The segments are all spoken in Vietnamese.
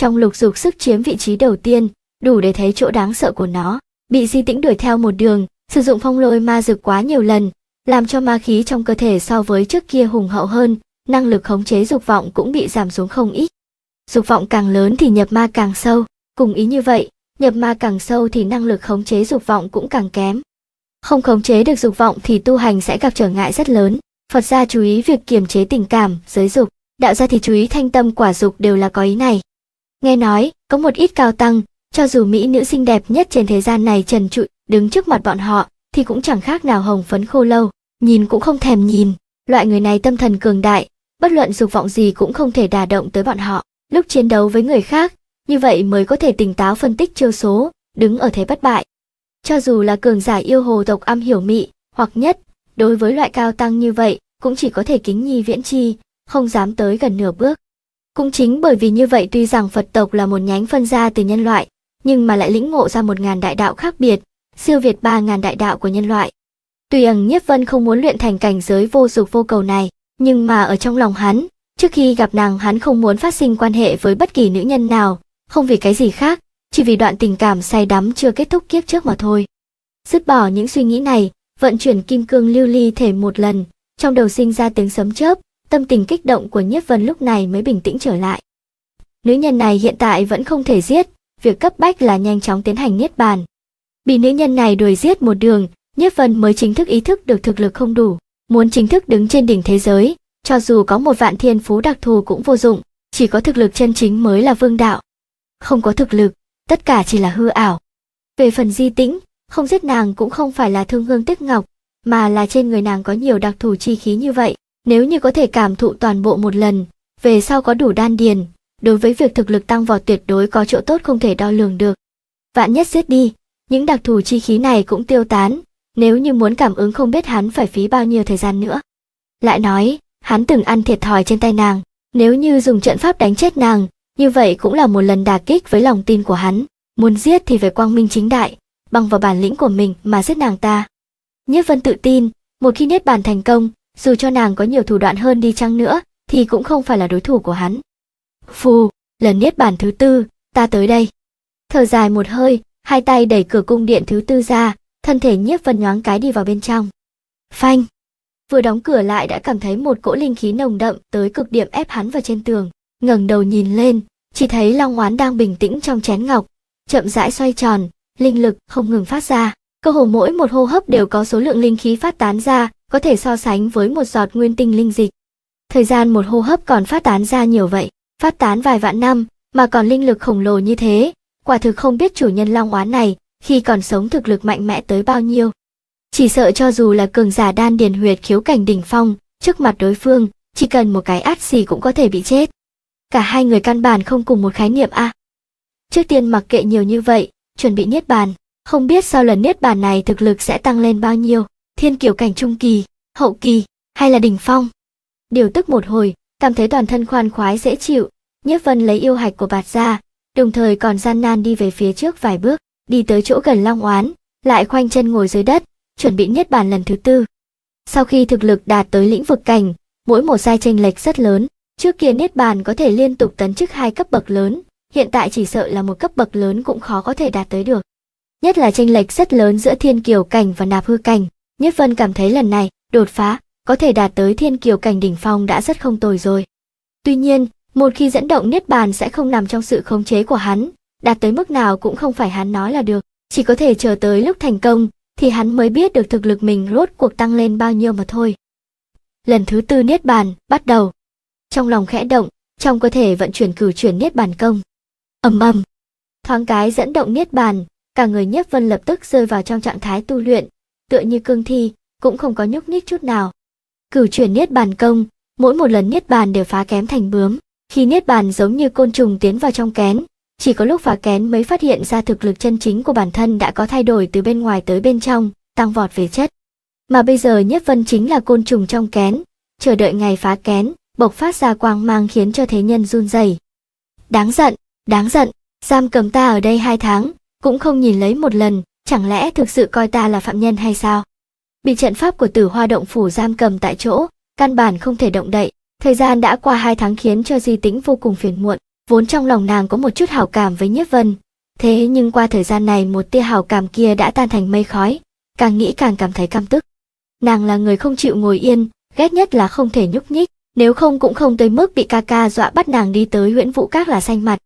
Trong lục dục sức chiếm vị trí đầu tiên, đủ để thấy chỗ đáng sợ của nó. Bị di tĩnh đuổi theo một đường, sử dụng phong lôi ma dược quá nhiều lần, làm cho ma khí trong cơ thể so với trước kia hùng hậu hơn, năng lực khống chế dục vọng cũng bị giảm xuống không ít. Dục vọng càng lớn thì nhập ma càng sâu, cùng ý như vậy, nhập ma càng sâu thì năng lực khống chế dục vọng cũng càng kém. Không khống chế được dục vọng thì tu hành sẽ gặp trở ngại rất lớn. Phật gia chú ý việc kiềm chế tình cảm, giới dục, đạo gia thì chú ý thanh tâm quả dục đều là có ý này. Nghe nói, có một ít cao tăng, cho dù mỹ nữ xinh đẹp nhất trên thế gian này trần trụi, đứng trước mặt bọn họ, thì cũng chẳng khác nào hồng phấn khô lâu, nhìn cũng không thèm nhìn. Loại người này tâm thần cường đại, bất luận dục vọng gì cũng không thể đả động tới bọn họ. Lúc chiến đấu với người khác, như vậy mới có thể tỉnh táo phân tích chiêu số, đứng ở thế bất bại. Cho dù là cường giả yêu hồ tộc âm hiểu mị, hoặc nhất, đối với loại cao tăng như vậy, cũng chỉ có thể kính nhi viễn chi, không dám tới gần nửa bước. Cũng chính bởi vì như vậy tuy rằng Phật tộc là một nhánh phân ra từ nhân loại, nhưng mà lại lĩnh ngộ ra một ngàn đại đạo khác biệt, siêu việt ba ngàn đại đạo của nhân loại. Tuy ẩn nhất Vân không muốn luyện thành cảnh giới vô dục vô cầu này, nhưng mà ở trong lòng hắn, trước khi gặp nàng hắn không muốn phát sinh quan hệ với bất kỳ nữ nhân nào, không vì cái gì khác, chỉ vì đoạn tình cảm say đắm chưa kết thúc kiếp trước mà thôi. Dứt bỏ những suy nghĩ này, vận chuyển kim cương lưu ly thể một lần, trong đầu sinh ra tiếng sấm chớp, tâm tình kích động của Nhiếp Vân lúc này mới bình tĩnh trở lại. Nữ nhân này hiện tại vẫn không thể giết, việc cấp bách là nhanh chóng tiến hành niết bàn. Bị nữ nhân này đuổi giết một đường, Nhiếp Vân mới chính thức ý thức được thực lực không đủ, muốn chính thức đứng trên đỉnh thế giới, cho dù có một vạn thiên phú đặc thù cũng vô dụng, chỉ có thực lực chân chính mới là vương đạo. Không có thực lực, tất cả chỉ là hư ảo. Về phần di tĩnh, không giết nàng cũng không phải là thương hương tiếc ngọc, mà là trên người nàng có nhiều đặc thù chi khí như vậy, nếu như có thể cảm thụ toàn bộ một lần, về sau có đủ đan điền, đối với việc thực lực tăng vọt tuyệt đối có chỗ tốt không thể đo lường được. Vạn nhất giết đi, những đặc thù chi khí này cũng tiêu tán, nếu như muốn cảm ứng không biết hắn phải phí bao nhiêu thời gian nữa. Lại nói, hắn từng ăn thiệt thòi trên tay nàng, nếu như dùng trận pháp đánh chết nàng, như vậy cũng là một lần đà kích với lòng tin của hắn, muốn giết thì phải quang minh chính đại, bằng vào bản lĩnh của mình mà giết nàng ta. Nhất Vân tự tin, một khi niết bàn thành công, dù cho nàng có nhiều thủ đoạn hơn đi chăng nữa, thì cũng không phải là đối thủ của hắn. Phù, lần niết bản thứ tư, ta tới đây. Thở dài một hơi, hai tay đẩy cửa cung điện thứ tư ra, thân thể nhiếp vân nhoáng cái đi vào bên trong. Phanh! Vừa đóng cửa lại đã cảm thấy một cỗ linh khí nồng đậm tới cực điểm ép hắn vào trên tường. ngẩng đầu nhìn lên, chỉ thấy long oán đang bình tĩnh trong chén ngọc, chậm rãi xoay tròn, linh lực không ngừng phát ra cơ hồ mỗi một hô hấp đều có số lượng linh khí phát tán ra, có thể so sánh với một giọt nguyên tinh linh dịch. Thời gian một hô hấp còn phát tán ra nhiều vậy, phát tán vài vạn năm, mà còn linh lực khổng lồ như thế, quả thực không biết chủ nhân long oán này, khi còn sống thực lực mạnh mẽ tới bao nhiêu. Chỉ sợ cho dù là cường giả đan điền huyệt khiếu cảnh đỉnh phong, trước mặt đối phương, chỉ cần một cái át xì cũng có thể bị chết. Cả hai người căn bản không cùng một khái niệm a. À. Trước tiên mặc kệ nhiều như vậy, chuẩn bị niết bàn. Không biết sau lần niết bàn này thực lực sẽ tăng lên bao nhiêu, thiên kiều cảnh trung kỳ, hậu kỳ, hay là đỉnh phong. Điều tức một hồi, cảm thấy toàn thân khoan khoái dễ chịu, Nhiếp Vân lấy yêu hạch của bạt ra, đồng thời còn gian nan đi về phía trước vài bước, đi tới chỗ gần Long Oán, lại khoanh chân ngồi dưới đất, chuẩn bị niết bàn lần thứ tư. Sau khi thực lực đạt tới lĩnh vực cảnh, mỗi một giai chênh lệch rất lớn, trước kia niết bàn có thể liên tục tấn chức hai cấp bậc lớn, hiện tại chỉ sợ là một cấp bậc lớn cũng khó có thể đạt tới được nhất là tranh lệch rất lớn giữa thiên kiều cảnh và nạp hư cảnh. Nhất Vân cảm thấy lần này, đột phá, có thể đạt tới thiên kiều cảnh đỉnh phong đã rất không tồi rồi. Tuy nhiên, một khi dẫn động niết bàn sẽ không nằm trong sự khống chế của hắn, đạt tới mức nào cũng không phải hắn nói là được, chỉ có thể chờ tới lúc thành công thì hắn mới biết được thực lực mình rốt cuộc tăng lên bao nhiêu mà thôi. Lần thứ tư niết bàn bắt đầu. Trong lòng khẽ động, trong cơ thể vận chuyển cử chuyển niết bàn công. Ầm ầm. Thoáng cái dẫn động niết bàn, cả người nhất vân lập tức rơi vào trong trạng thái tu luyện tựa như cương thi cũng không có nhúc nhích chút nào cửu chuyển niết bàn công mỗi một lần niết bàn đều phá kém thành bướm khi niết bàn giống như côn trùng tiến vào trong kén chỉ có lúc phá kén mới phát hiện ra thực lực chân chính của bản thân đã có thay đổi từ bên ngoài tới bên trong tăng vọt về chất mà bây giờ nhất vân chính là côn trùng trong kén chờ đợi ngày phá kén bộc phát ra quang mang khiến cho thế nhân run rẩy đáng giận đáng giận giam cầm ta ở đây hai tháng cũng không nhìn lấy một lần, chẳng lẽ thực sự coi ta là phạm nhân hay sao? Bị trận pháp của tử hoa động phủ giam cầm tại chỗ, căn bản không thể động đậy, thời gian đã qua hai tháng khiến cho di tĩnh vô cùng phiền muộn, vốn trong lòng nàng có một chút hảo cảm với nhiếp vân. Thế nhưng qua thời gian này một tia hảo cảm kia đã tan thành mây khói, càng nghĩ càng cảm thấy căm tức. Nàng là người không chịu ngồi yên, ghét nhất là không thể nhúc nhích, nếu không cũng không tới mức bị ca ca dọa bắt nàng đi tới huyện vũ các là xanh mặt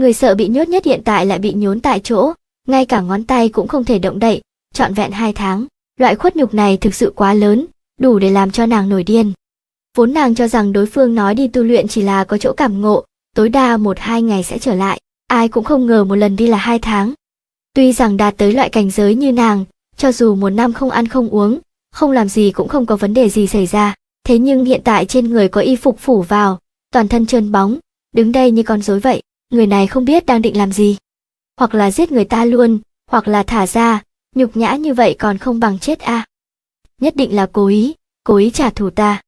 người sợ bị nhốt nhất hiện tại lại bị nhốn tại chỗ ngay cả ngón tay cũng không thể động đậy trọn vẹn hai tháng loại khuất nhục này thực sự quá lớn đủ để làm cho nàng nổi điên vốn nàng cho rằng đối phương nói đi tu luyện chỉ là có chỗ cảm ngộ tối đa một hai ngày sẽ trở lại ai cũng không ngờ một lần đi là hai tháng tuy rằng đạt tới loại cảnh giới như nàng cho dù một năm không ăn không uống không làm gì cũng không có vấn đề gì xảy ra thế nhưng hiện tại trên người có y phục phủ vào toàn thân trơn bóng đứng đây như con rối vậy người này không biết đang định làm gì. Hoặc là giết người ta luôn, hoặc là thả ra, nhục nhã như vậy còn không bằng chết a. À. Nhất định là cố ý, cố ý trả thù ta.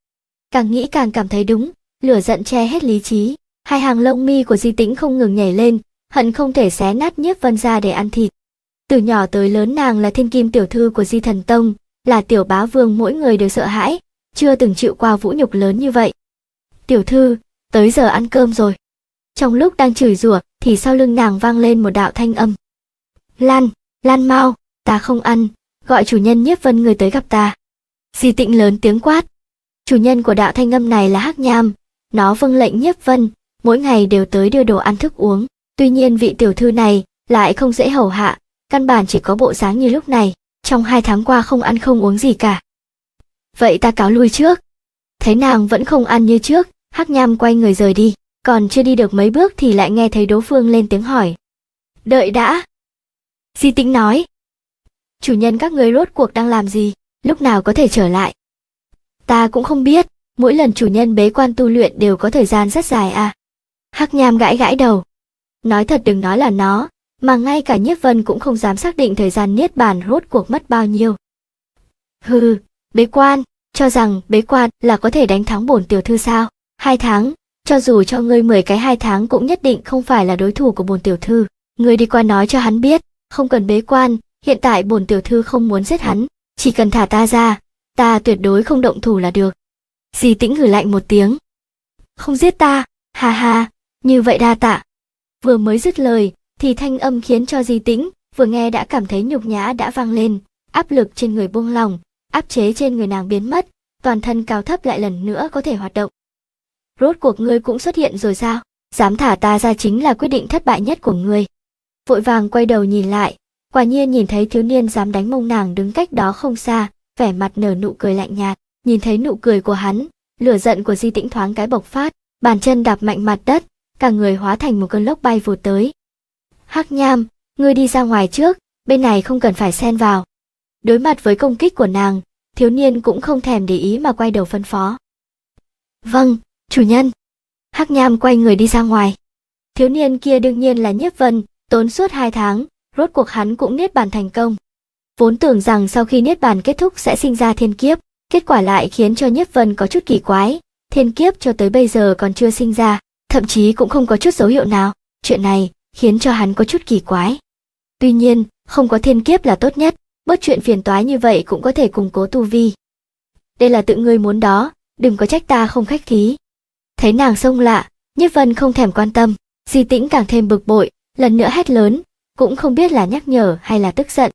Càng nghĩ càng cảm thấy đúng, lửa giận che hết lý trí, hai hàng lông mi của Di Tĩnh không ngừng nhảy lên, hận không thể xé nát Nhiếp Vân ra để ăn thịt. Từ nhỏ tới lớn nàng là thiên kim tiểu thư của Di Thần Tông, là tiểu bá vương mỗi người đều sợ hãi, chưa từng chịu qua vũ nhục lớn như vậy. Tiểu thư, tới giờ ăn cơm rồi. Trong lúc đang chửi rủa thì sau lưng nàng vang lên một đạo thanh âm. Lan, Lan mau, ta không ăn, gọi chủ nhân nhiếp vân người tới gặp ta. Di tịnh lớn tiếng quát. Chủ nhân của đạo thanh âm này là Hắc Nham, nó vâng lệnh nhiếp vân, mỗi ngày đều tới đưa đồ ăn thức uống. Tuy nhiên vị tiểu thư này lại không dễ hầu hạ, căn bản chỉ có bộ dáng như lúc này, trong hai tháng qua không ăn không uống gì cả. Vậy ta cáo lui trước. Thấy nàng vẫn không ăn như trước, Hắc Nham quay người rời đi còn chưa đi được mấy bước thì lại nghe thấy đối phương lên tiếng hỏi. Đợi đã. Di Tĩnh nói. Chủ nhân các người rốt cuộc đang làm gì, lúc nào có thể trở lại. Ta cũng không biết, mỗi lần chủ nhân bế quan tu luyện đều có thời gian rất dài à. Hắc nham gãi gãi đầu. Nói thật đừng nói là nó, mà ngay cả Nhiếp Vân cũng không dám xác định thời gian niết bàn rốt cuộc mất bao nhiêu. Hừ, bế quan, cho rằng bế quan là có thể đánh thắng bổn tiểu thư sao? Hai tháng, cho dù cho ngươi 10 cái hai tháng cũng nhất định không phải là đối thủ của bồn tiểu thư. Ngươi đi qua nói cho hắn biết, không cần bế quan, hiện tại bồn tiểu thư không muốn giết hắn, chỉ cần thả ta ra, ta tuyệt đối không động thủ là được. Dì tĩnh hử lạnh một tiếng. Không giết ta, ha ha, như vậy đa tạ. Vừa mới dứt lời, thì thanh âm khiến cho di tĩnh, vừa nghe đã cảm thấy nhục nhã đã vang lên, áp lực trên người buông lòng, áp chế trên người nàng biến mất, toàn thân cao thấp lại lần nữa có thể hoạt động rốt cuộc ngươi cũng xuất hiện rồi sao? Dám thả ta ra chính là quyết định thất bại nhất của ngươi. Vội vàng quay đầu nhìn lại, quả nhiên nhìn thấy thiếu niên dám đánh mông nàng đứng cách đó không xa, vẻ mặt nở nụ cười lạnh nhạt, nhìn thấy nụ cười của hắn, lửa giận của Di Tĩnh thoáng cái bộc phát, bàn chân đạp mạnh mặt đất, cả người hóa thành một cơn lốc bay vụt tới. Hắc Nham, ngươi đi ra ngoài trước, bên này không cần phải xen vào. Đối mặt với công kích của nàng, thiếu niên cũng không thèm để ý mà quay đầu phân phó. Vâng, chủ nhân hắc nham quay người đi ra ngoài thiếu niên kia đương nhiên là nhiếp vân tốn suốt hai tháng rốt cuộc hắn cũng niết bàn thành công vốn tưởng rằng sau khi niết bàn kết thúc sẽ sinh ra thiên kiếp kết quả lại khiến cho nhiếp vân có chút kỳ quái thiên kiếp cho tới bây giờ còn chưa sinh ra thậm chí cũng không có chút dấu hiệu nào chuyện này khiến cho hắn có chút kỳ quái tuy nhiên không có thiên kiếp là tốt nhất bớt chuyện phiền toái như vậy cũng có thể củng cố tu vi đây là tự ngươi muốn đó đừng có trách ta không khách khí thấy nàng xông lạ Nhất vân không thèm quan tâm di tĩnh càng thêm bực bội lần nữa hét lớn cũng không biết là nhắc nhở hay là tức giận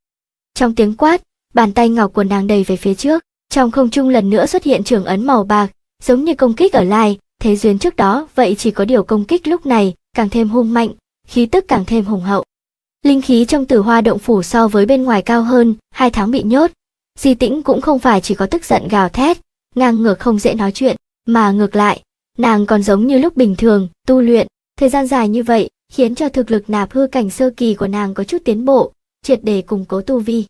trong tiếng quát bàn tay ngọc của nàng đầy về phía trước trong không trung lần nữa xuất hiện trường ấn màu bạc giống như công kích ở lai thế duyên trước đó vậy chỉ có điều công kích lúc này càng thêm hung mạnh khí tức càng thêm hùng hậu linh khí trong tử hoa động phủ so với bên ngoài cao hơn hai tháng bị nhốt di tĩnh cũng không phải chỉ có tức giận gào thét ngang ngược không dễ nói chuyện mà ngược lại Nàng còn giống như lúc bình thường, tu luyện, thời gian dài như vậy, khiến cho thực lực nạp hư cảnh sơ kỳ của nàng có chút tiến bộ, triệt để củng cố tu vi.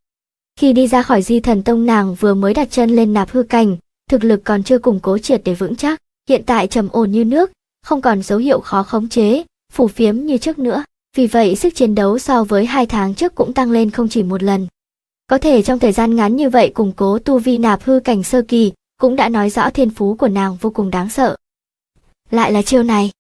Khi đi ra khỏi di thần tông nàng vừa mới đặt chân lên nạp hư cảnh, thực lực còn chưa củng cố triệt để vững chắc, hiện tại trầm ổn như nước, không còn dấu hiệu khó khống chế, phủ phiếm như trước nữa. Vì vậy sức chiến đấu so với hai tháng trước cũng tăng lên không chỉ một lần. Có thể trong thời gian ngắn như vậy củng cố tu vi nạp hư cảnh sơ kỳ, cũng đã nói rõ thiên phú của nàng vô cùng đáng sợ lại là chiêu này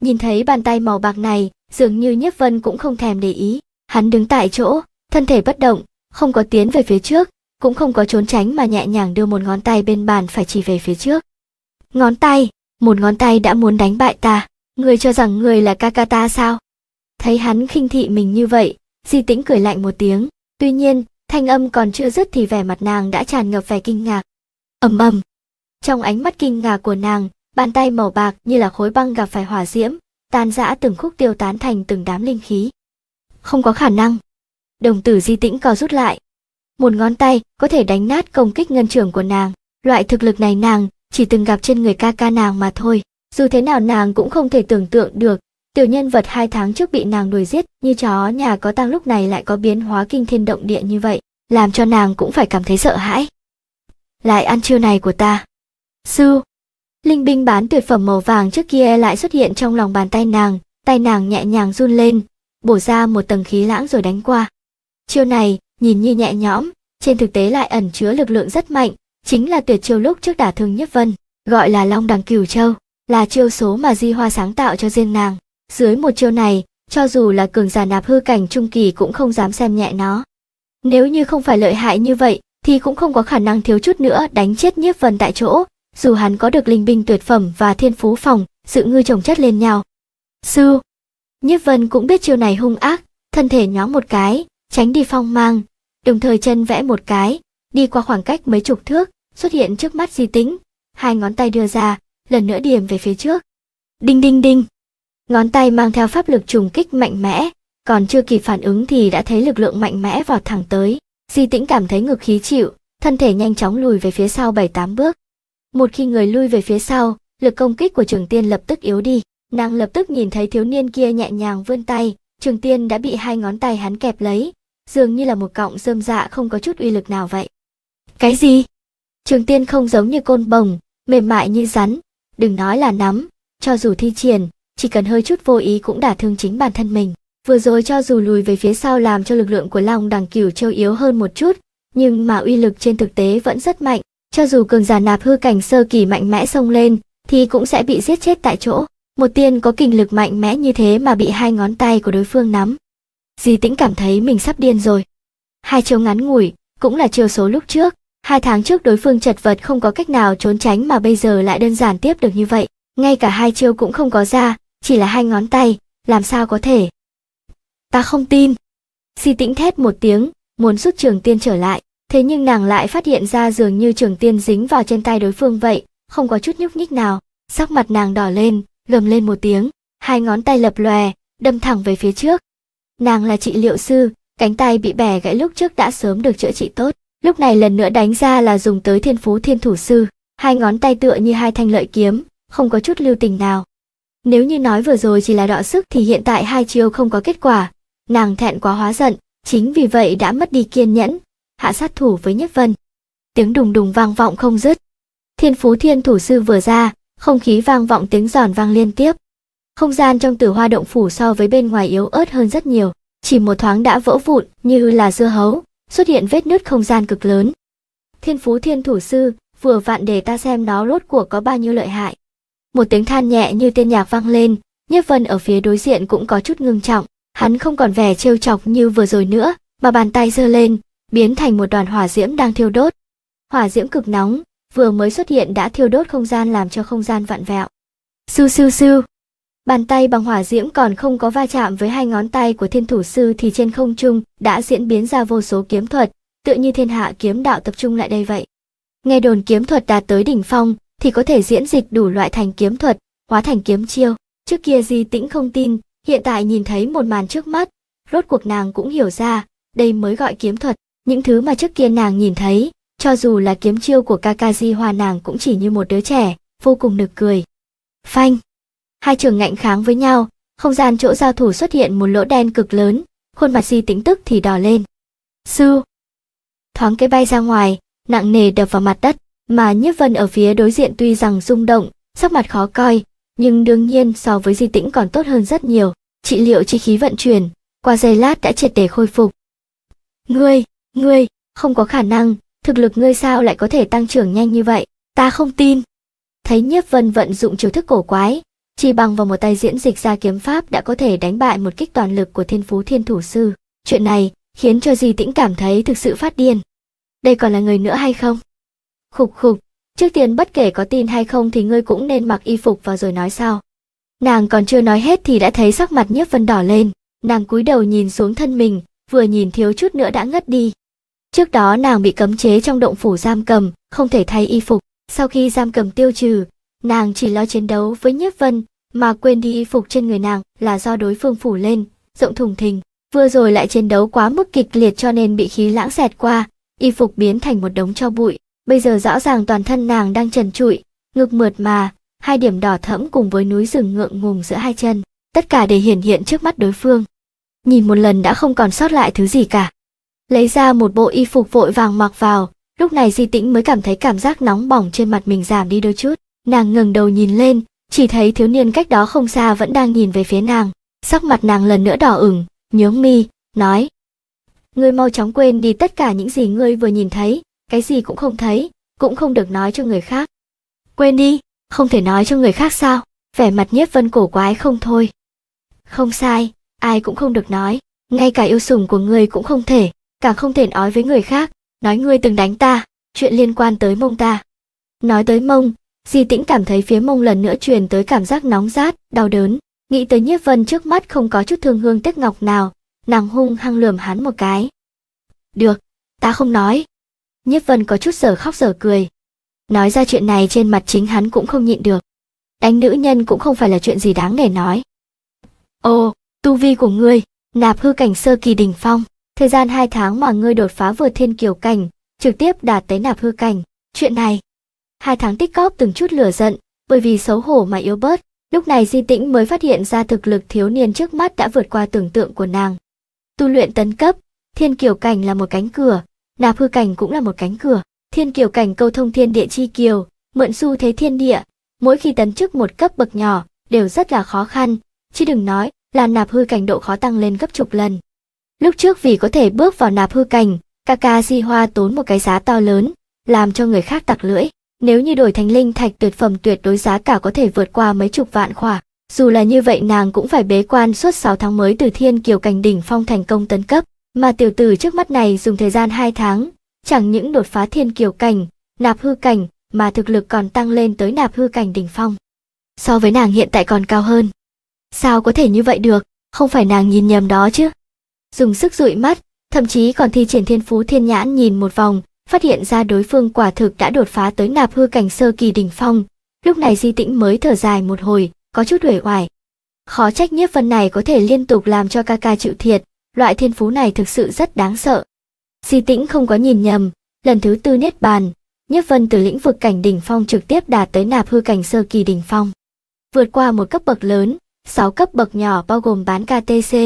nhìn thấy bàn tay màu bạc này dường như nhiếp vân cũng không thèm để ý hắn đứng tại chỗ thân thể bất động không có tiến về phía trước cũng không có trốn tránh mà nhẹ nhàng đưa một ngón tay bên bàn phải chỉ về phía trước ngón tay một ngón tay đã muốn đánh bại ta người cho rằng người là kakata sao thấy hắn khinh thị mình như vậy di tĩnh cười lạnh một tiếng tuy nhiên thanh âm còn chưa dứt thì vẻ mặt nàng đã tràn ngập vẻ kinh ngạc ầm ầm trong ánh mắt kinh ngạc của nàng bàn tay màu bạc như là khối băng gặp phải hỏa diễm tan rã từng khúc tiêu tán thành từng đám linh khí không có khả năng đồng tử di tĩnh co rút lại một ngón tay có thể đánh nát công kích ngân trưởng của nàng loại thực lực này nàng chỉ từng gặp trên người ca ca nàng mà thôi dù thế nào nàng cũng không thể tưởng tượng được tiểu nhân vật hai tháng trước bị nàng đuổi giết như chó nhà có tăng lúc này lại có biến hóa kinh thiên động địa như vậy làm cho nàng cũng phải cảm thấy sợ hãi lại ăn chiêu này của ta sư Linh binh bán tuyệt phẩm màu vàng trước kia lại xuất hiện trong lòng bàn tay nàng, tay nàng nhẹ nhàng run lên, bổ ra một tầng khí lãng rồi đánh qua. Chiêu này, nhìn như nhẹ nhõm, trên thực tế lại ẩn chứa lực lượng rất mạnh, chính là tuyệt chiêu lúc trước đả thương Nhất Vân, gọi là Long Đằng Cửu Châu, là chiêu số mà Di Hoa sáng tạo cho riêng nàng. Dưới một chiêu này, cho dù là cường giả nạp hư cảnh trung kỳ cũng không dám xem nhẹ nó. Nếu như không phải lợi hại như vậy, thì cũng không có khả năng thiếu chút nữa đánh chết Nhiếp Vân tại chỗ, dù hắn có được linh binh tuyệt phẩm và thiên phú phòng, sự ngư trồng chất lên nhau. Sư, Nhiếp Vân cũng biết chiêu này hung ác, thân thể nhoáng một cái, tránh đi phong mang, đồng thời chân vẽ một cái, đi qua khoảng cách mấy chục thước, xuất hiện trước mắt Di Tĩnh, hai ngón tay đưa ra, lần nữa điểm về phía trước. Đinh đinh đinh. Ngón tay mang theo pháp lực trùng kích mạnh mẽ, còn chưa kịp phản ứng thì đã thấy lực lượng mạnh mẽ vọt thẳng tới. Di Tĩnh cảm thấy ngực khí chịu, thân thể nhanh chóng lùi về phía sau 7-8 bước, một khi người lui về phía sau, lực công kích của Trường Tiên lập tức yếu đi. Nàng lập tức nhìn thấy thiếu niên kia nhẹ nhàng vươn tay, Trường Tiên đã bị hai ngón tay hắn kẹp lấy, dường như là một cọng rơm dạ không có chút uy lực nào vậy. Cái gì? Trường Tiên không giống như côn bồng, mềm mại như rắn, đừng nói là nắm, cho dù thi triển, chỉ cần hơi chút vô ý cũng đả thương chính bản thân mình. Vừa rồi cho dù lùi về phía sau làm cho lực lượng của Long Đằng Cửu Châu yếu hơn một chút, nhưng mà uy lực trên thực tế vẫn rất mạnh, cho dù cường giả nạp hư cảnh sơ kỳ mạnh mẽ xông lên, thì cũng sẽ bị giết chết tại chỗ. Một tiên có kinh lực mạnh mẽ như thế mà bị hai ngón tay của đối phương nắm. Di tĩnh cảm thấy mình sắp điên rồi. Hai chiều ngắn ngủi, cũng là chiều số lúc trước. Hai tháng trước đối phương chật vật không có cách nào trốn tránh mà bây giờ lại đơn giản tiếp được như vậy. Ngay cả hai chiêu cũng không có ra, chỉ là hai ngón tay, làm sao có thể. Ta không tin. Di tĩnh thét một tiếng, muốn rút trường tiên trở lại. Thế nhưng nàng lại phát hiện ra dường như trường tiên dính vào trên tay đối phương vậy, không có chút nhúc nhích nào. Sắc mặt nàng đỏ lên, gầm lên một tiếng, hai ngón tay lập lòe, đâm thẳng về phía trước. Nàng là trị liệu sư, cánh tay bị bẻ gãy lúc trước đã sớm được chữa trị tốt. Lúc này lần nữa đánh ra là dùng tới thiên phú thiên thủ sư, hai ngón tay tựa như hai thanh lợi kiếm, không có chút lưu tình nào. Nếu như nói vừa rồi chỉ là đọ sức thì hiện tại hai chiêu không có kết quả, nàng thẹn quá hóa giận, chính vì vậy đã mất đi kiên nhẫn, hạ sát thủ với Nhất Vân. Tiếng đùng đùng vang vọng không dứt. Thiên Phú Thiên Thủ Sư vừa ra, không khí vang vọng tiếng giòn vang liên tiếp. Không gian trong tử hoa động phủ so với bên ngoài yếu ớt hơn rất nhiều, chỉ một thoáng đã vỡ vụn như là dưa hấu, xuất hiện vết nứt không gian cực lớn. Thiên Phú Thiên Thủ Sư, vừa vặn để ta xem nó rốt cuộc có bao nhiêu lợi hại. Một tiếng than nhẹ như tiên nhạc vang lên, Nhất Vân ở phía đối diện cũng có chút ngưng trọng, hắn không còn vẻ trêu chọc như vừa rồi nữa, mà bàn tay giơ lên, biến thành một đoàn hỏa diễm đang thiêu đốt. Hỏa diễm cực nóng, vừa mới xuất hiện đã thiêu đốt không gian làm cho không gian vặn vẹo. Siêu siêu siêu. Bàn tay bằng hỏa diễm còn không có va chạm với hai ngón tay của thiên thủ sư thì trên không trung đã diễn biến ra vô số kiếm thuật, tựa như thiên hạ kiếm đạo tập trung lại đây vậy. Nghe đồn kiếm thuật đạt tới đỉnh phong thì có thể diễn dịch đủ loại thành kiếm thuật, hóa thành kiếm chiêu. Trước kia Di Tĩnh không tin, hiện tại nhìn thấy một màn trước mắt, rốt cuộc nàng cũng hiểu ra, đây mới gọi kiếm thuật. Những thứ mà trước kia nàng nhìn thấy, cho dù là kiếm chiêu của Kakaji Hoa nàng cũng chỉ như một đứa trẻ, vô cùng nực cười. Phanh! Hai trường ngạnh kháng với nhau, không gian chỗ giao thủ xuất hiện một lỗ đen cực lớn, khuôn mặt di tĩnh tức thì đỏ lên. Sư! Thoáng cái bay ra ngoài, nặng nề đập vào mặt đất, mà nhiếp vân ở phía đối diện tuy rằng rung động, sắc mặt khó coi, nhưng đương nhiên so với di tĩnh còn tốt hơn rất nhiều. Trị liệu chi khí vận chuyển, qua giây lát đã triệt để khôi phục. Ngươi! Ngươi, không có khả năng, thực lực ngươi sao lại có thể tăng trưởng nhanh như vậy, ta không tin. Thấy nhiếp vân vận dụng chiêu thức cổ quái, chỉ bằng vào một tay diễn dịch ra kiếm pháp đã có thể đánh bại một kích toàn lực của thiên phú thiên thủ sư. Chuyện này khiến cho Di Tĩnh cảm thấy thực sự phát điên. Đây còn là người nữa hay không? Khục khục, trước tiên bất kể có tin hay không thì ngươi cũng nên mặc y phục vào rồi nói sao. Nàng còn chưa nói hết thì đã thấy sắc mặt nhiếp vân đỏ lên, nàng cúi đầu nhìn xuống thân mình, vừa nhìn thiếu chút nữa đã ngất đi. Trước đó nàng bị cấm chế trong động phủ giam cầm, không thể thay y phục. Sau khi giam cầm tiêu trừ, nàng chỉ lo chiến đấu với Nhiếp Vân, mà quên đi y phục trên người nàng là do đối phương phủ lên, rộng thùng thình. Vừa rồi lại chiến đấu quá mức kịch liệt cho nên bị khí lãng xẹt qua, y phục biến thành một đống cho bụi. Bây giờ rõ ràng toàn thân nàng đang trần trụi, ngực mượt mà, hai điểm đỏ thẫm cùng với núi rừng ngượng ngùng giữa hai chân, tất cả để hiển hiện trước mắt đối phương. Nhìn một lần đã không còn sót lại thứ gì cả lấy ra một bộ y phục vội vàng mặc vào, lúc này Di Tĩnh mới cảm thấy cảm giác nóng bỏng trên mặt mình giảm đi đôi chút. Nàng ngừng đầu nhìn lên, chỉ thấy thiếu niên cách đó không xa vẫn đang nhìn về phía nàng, sắc mặt nàng lần nữa đỏ ửng, nhướng mi, nói: "Ngươi mau chóng quên đi tất cả những gì ngươi vừa nhìn thấy, cái gì cũng không thấy, cũng không được nói cho người khác." "Quên đi, không thể nói cho người khác sao?" Vẻ mặt Nhiếp Vân cổ quái không thôi. "Không sai, ai cũng không được nói, ngay cả yêu sủng của ngươi cũng không thể." càng không thể nói với người khác, nói ngươi từng đánh ta, chuyện liên quan tới mông ta. Nói tới mông, Di Tĩnh cảm thấy phía mông lần nữa truyền tới cảm giác nóng rát, đau đớn, nghĩ tới Nhiếp Vân trước mắt không có chút thương hương tiếc ngọc nào, nàng hung hăng lườm hắn một cái. Được, ta không nói. Nhiếp Vân có chút sở khóc sở cười. Nói ra chuyện này trên mặt chính hắn cũng không nhịn được. Đánh nữ nhân cũng không phải là chuyện gì đáng để nói. Ồ, tu vi của ngươi, nạp hư cảnh sơ kỳ đỉnh phong. Thời gian hai tháng mà ngươi đột phá vượt thiên kiều cảnh, trực tiếp đạt tới nạp hư cảnh. Chuyện này, hai tháng tích cóp từng chút lửa giận, bởi vì xấu hổ mà yếu bớt, lúc này Di Tĩnh mới phát hiện ra thực lực thiếu niên trước mắt đã vượt qua tưởng tượng của nàng. Tu luyện tấn cấp, thiên kiều cảnh là một cánh cửa, nạp hư cảnh cũng là một cánh cửa. Thiên kiều cảnh câu thông thiên địa chi kiều, mượn xu thế thiên địa, mỗi khi tấn chức một cấp bậc nhỏ đều rất là khó khăn, chứ đừng nói là nạp hư cảnh độ khó tăng lên gấp chục lần. Lúc trước vì có thể bước vào nạp hư cảnh, Kakashi Hoa tốn một cái giá to lớn, làm cho người khác tặc lưỡi. Nếu như đổi thành linh thạch tuyệt phẩm tuyệt đối giá cả có thể vượt qua mấy chục vạn khỏa. Dù là như vậy nàng cũng phải bế quan suốt 6 tháng mới từ thiên kiều cảnh đỉnh phong thành công tấn cấp. Mà tiểu tử trước mắt này dùng thời gian 2 tháng, chẳng những đột phá thiên kiều cảnh, nạp hư cảnh, mà thực lực còn tăng lên tới nạp hư cảnh đỉnh phong. So với nàng hiện tại còn cao hơn. Sao có thể như vậy được, không phải nàng nhìn nhầm đó chứ? dùng sức dụi mắt, thậm chí còn thi triển thiên phú thiên nhãn nhìn một vòng, phát hiện ra đối phương quả thực đã đột phá tới nạp hư cảnh sơ kỳ đỉnh phong. Lúc này Di Tĩnh mới thở dài một hồi, có chút uể oải. Khó trách nhiếp vân này có thể liên tục làm cho ca ca chịu thiệt, loại thiên phú này thực sự rất đáng sợ. Di Tĩnh không có nhìn nhầm, lần thứ tư niết bàn, nhiếp vân từ lĩnh vực cảnh đỉnh phong trực tiếp đạt tới nạp hư cảnh sơ kỳ đỉnh phong. Vượt qua một cấp bậc lớn, 6 cấp bậc nhỏ bao gồm bán KTC,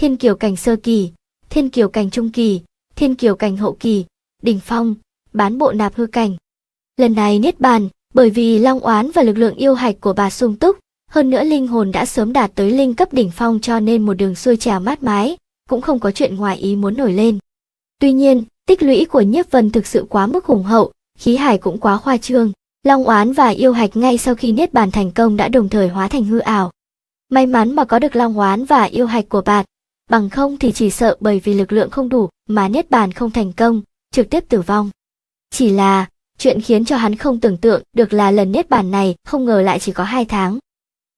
thiên kiều cảnh sơ kỳ, thiên kiều cảnh trung kỳ, thiên kiều cảnh hậu kỳ, đỉnh phong, bán bộ nạp hư cảnh. Lần này niết bàn, bởi vì long oán và lực lượng yêu hạch của bà sung túc, hơn nữa linh hồn đã sớm đạt tới linh cấp đỉnh phong cho nên một đường xuôi trèo mát mái, cũng không có chuyện ngoài ý muốn nổi lên. Tuy nhiên, tích lũy của nhiếp vân thực sự quá mức hùng hậu, khí hải cũng quá khoa trương. Long oán và yêu hạch ngay sau khi niết bàn thành công đã đồng thời hóa thành hư ảo. May mắn mà có được long oán và yêu hạch của bạn, bằng không thì chỉ sợ bởi vì lực lượng không đủ mà niết bàn không thành công, trực tiếp tử vong. Chỉ là, chuyện khiến cho hắn không tưởng tượng được là lần niết bàn này không ngờ lại chỉ có 2 tháng.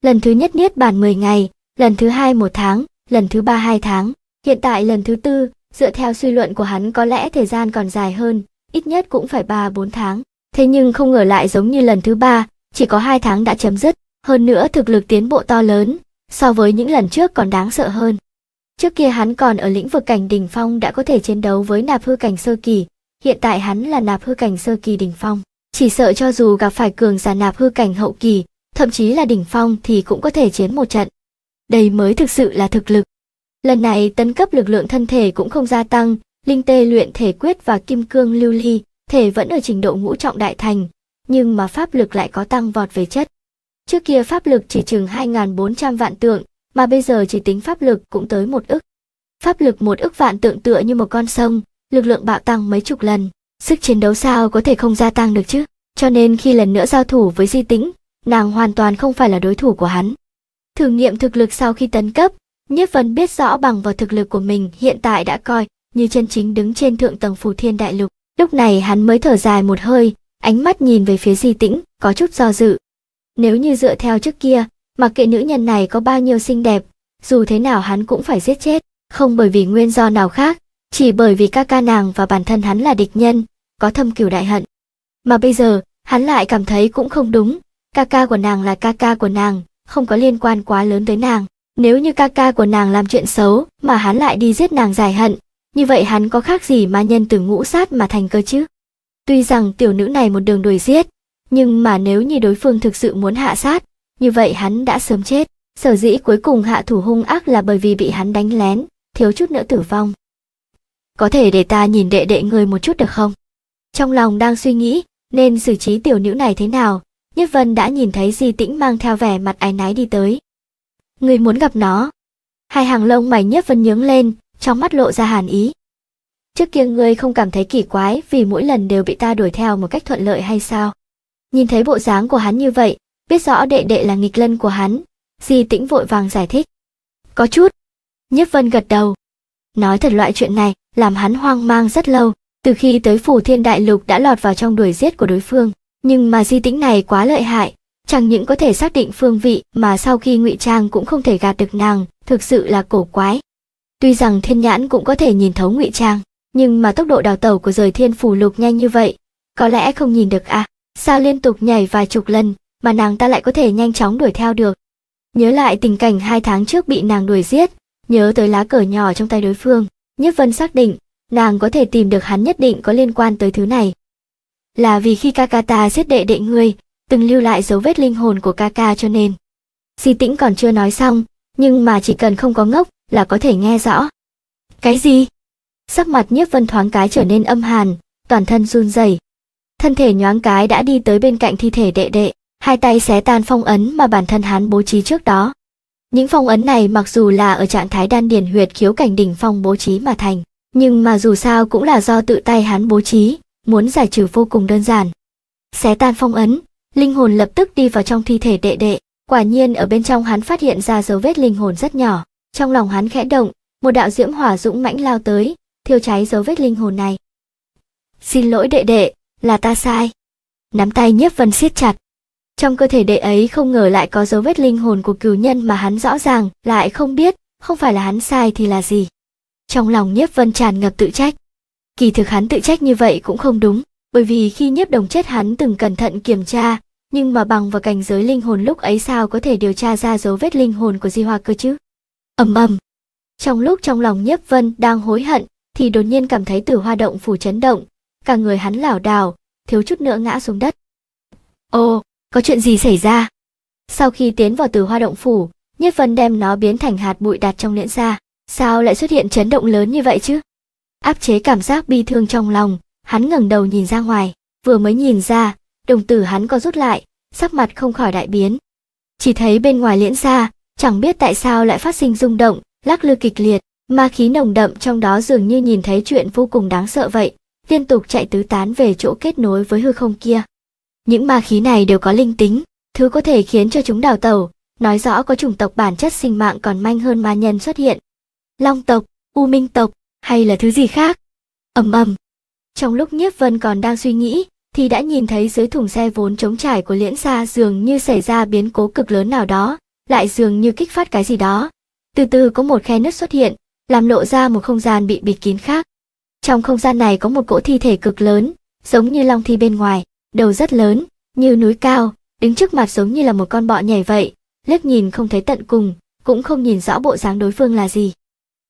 Lần thứ nhất niết bàn 10 ngày, lần thứ hai một tháng, lần thứ ba hai tháng, hiện tại lần thứ tư, dựa theo suy luận của hắn có lẽ thời gian còn dài hơn, ít nhất cũng phải 3-4 tháng. Thế nhưng không ngờ lại giống như lần thứ ba, chỉ có 2 tháng đã chấm dứt, hơn nữa thực lực tiến bộ to lớn, so với những lần trước còn đáng sợ hơn. Trước kia hắn còn ở lĩnh vực cảnh đỉnh phong đã có thể chiến đấu với nạp hư cảnh sơ kỳ, hiện tại hắn là nạp hư cảnh sơ kỳ đỉnh phong. Chỉ sợ cho dù gặp phải cường giả nạp hư cảnh hậu kỳ, thậm chí là đỉnh phong thì cũng có thể chiến một trận. Đây mới thực sự là thực lực. Lần này tấn cấp lực lượng thân thể cũng không gia tăng, linh tê luyện thể quyết và kim cương lưu ly, thể vẫn ở trình độ ngũ trọng đại thành, nhưng mà pháp lực lại có tăng vọt về chất. Trước kia pháp lực chỉ chừng 2.400 vạn tượng, mà bây giờ chỉ tính pháp lực cũng tới một ức. Pháp lực một ức vạn tượng tựa như một con sông, lực lượng bạo tăng mấy chục lần, sức chiến đấu sao có thể không gia tăng được chứ? Cho nên khi lần nữa giao thủ với Di Tĩnh, nàng hoàn toàn không phải là đối thủ của hắn. Thử nghiệm thực lực sau khi tấn cấp, nhất Vân biết rõ bằng vào thực lực của mình hiện tại đã coi như chân chính đứng trên thượng tầng phù thiên đại lục. Lúc này hắn mới thở dài một hơi, ánh mắt nhìn về phía Di Tĩnh, có chút do dự. Nếu như dựa theo trước kia, mặc kệ nữ nhân này có bao nhiêu xinh đẹp, dù thế nào hắn cũng phải giết chết, không bởi vì nguyên do nào khác, chỉ bởi vì ca ca nàng và bản thân hắn là địch nhân, có thâm cửu đại hận. Mà bây giờ, hắn lại cảm thấy cũng không đúng, ca ca của nàng là ca ca của nàng, không có liên quan quá lớn tới nàng. Nếu như ca ca của nàng làm chuyện xấu mà hắn lại đi giết nàng giải hận, như vậy hắn có khác gì mà nhân từ ngũ sát mà thành cơ chứ? Tuy rằng tiểu nữ này một đường đuổi giết, nhưng mà nếu như đối phương thực sự muốn hạ sát, như vậy hắn đã sớm chết. Sở dĩ cuối cùng hạ thủ hung ác là bởi vì bị hắn đánh lén, thiếu chút nữa tử vong. Có thể để ta nhìn đệ đệ người một chút được không? Trong lòng đang suy nghĩ, nên xử trí tiểu nữ này thế nào, Nhất Vân đã nhìn thấy Di Tĩnh mang theo vẻ mặt ái nái đi tới. Người muốn gặp nó. Hai hàng lông mày Nhất Vân nhướng lên, trong mắt lộ ra hàn ý. Trước kia ngươi không cảm thấy kỳ quái vì mỗi lần đều bị ta đuổi theo một cách thuận lợi hay sao? Nhìn thấy bộ dáng của hắn như vậy, biết rõ đệ đệ là nghịch lân của hắn, Di Tĩnh vội vàng giải thích. Có chút. Nhất Vân gật đầu. Nói thật loại chuyện này, làm hắn hoang mang rất lâu, từ khi tới phủ thiên đại lục đã lọt vào trong đuổi giết của đối phương. Nhưng mà di tĩnh này quá lợi hại, chẳng những có thể xác định phương vị mà sau khi ngụy trang cũng không thể gạt được nàng, thực sự là cổ quái. Tuy rằng thiên nhãn cũng có thể nhìn thấu ngụy trang, nhưng mà tốc độ đào tẩu của rời thiên phủ lục nhanh như vậy, có lẽ không nhìn được à. Sao liên tục nhảy vài chục lần, mà nàng ta lại có thể nhanh chóng đuổi theo được. Nhớ lại tình cảnh hai tháng trước bị nàng đuổi giết, nhớ tới lá cờ nhỏ trong tay đối phương, Nhất Vân xác định, nàng có thể tìm được hắn nhất định có liên quan tới thứ này. Là vì khi Kakata giết đệ đệ ngươi, từng lưu lại dấu vết linh hồn của Kaka cho nên. Di tĩnh còn chưa nói xong, nhưng mà chỉ cần không có ngốc là có thể nghe rõ. Cái gì? Sắc mặt Nhiếp Vân thoáng cái trở nên âm hàn, toàn thân run rẩy. Thân thể nhoáng cái đã đi tới bên cạnh thi thể đệ đệ hai tay xé tan phong ấn mà bản thân hắn bố trí trước đó. Những phong ấn này mặc dù là ở trạng thái đan điển huyệt khiếu cảnh đỉnh phong bố trí mà thành, nhưng mà dù sao cũng là do tự tay hắn bố trí, muốn giải trừ vô cùng đơn giản. Xé tan phong ấn, linh hồn lập tức đi vào trong thi thể đệ đệ, quả nhiên ở bên trong hắn phát hiện ra dấu vết linh hồn rất nhỏ, trong lòng hắn khẽ động, một đạo diễm hỏa dũng mãnh lao tới, thiêu cháy dấu vết linh hồn này. Xin lỗi đệ đệ, là ta sai. Nắm tay nhiếp vân siết chặt, trong cơ thể đệ ấy không ngờ lại có dấu vết linh hồn của cửu nhân mà hắn rõ ràng, lại không biết, không phải là hắn sai thì là gì. Trong lòng nhiếp vân tràn ngập tự trách. Kỳ thực hắn tự trách như vậy cũng không đúng, bởi vì khi nhiếp đồng chết hắn từng cẩn thận kiểm tra, nhưng mà bằng vào cảnh giới linh hồn lúc ấy sao có thể điều tra ra dấu vết linh hồn của di hoa cơ chứ? ầm ầm. Trong lúc trong lòng nhiếp vân đang hối hận, thì đột nhiên cảm thấy tử hoa động phủ chấn động, cả người hắn lảo đảo, thiếu chút nữa ngã xuống đất. Ô, có chuyện gì xảy ra? Sau khi tiến vào từ hoa động phủ, Nhất Vân đem nó biến thành hạt bụi đặt trong liễn xa. Sao lại xuất hiện chấn động lớn như vậy chứ? Áp chế cảm giác bi thương trong lòng, hắn ngẩng đầu nhìn ra ngoài, vừa mới nhìn ra, đồng tử hắn có rút lại, sắc mặt không khỏi đại biến. Chỉ thấy bên ngoài liễn xa, chẳng biết tại sao lại phát sinh rung động, lắc lư kịch liệt, ma khí nồng đậm trong đó dường như nhìn thấy chuyện vô cùng đáng sợ vậy, liên tục chạy tứ tán về chỗ kết nối với hư không kia. Những ma khí này đều có linh tính, thứ có thể khiến cho chúng đào tẩu, nói rõ có chủng tộc bản chất sinh mạng còn manh hơn ma nhân xuất hiện. Long tộc, U Minh tộc, hay là thứ gì khác? ầm ầm. Trong lúc Nhiếp Vân còn đang suy nghĩ, thì đã nhìn thấy dưới thùng xe vốn trống trải của Liễn Sa dường như xảy ra biến cố cực lớn nào đó, lại dường như kích phát cái gì đó. Từ từ có một khe nứt xuất hiện, làm lộ ra một không gian bị bịt kín khác. Trong không gian này có một cỗ thi thể cực lớn, giống như long thi bên ngoài đầu rất lớn, như núi cao, đứng trước mặt giống như là một con bọ nhảy vậy, liếc nhìn không thấy tận cùng, cũng không nhìn rõ bộ dáng đối phương là gì.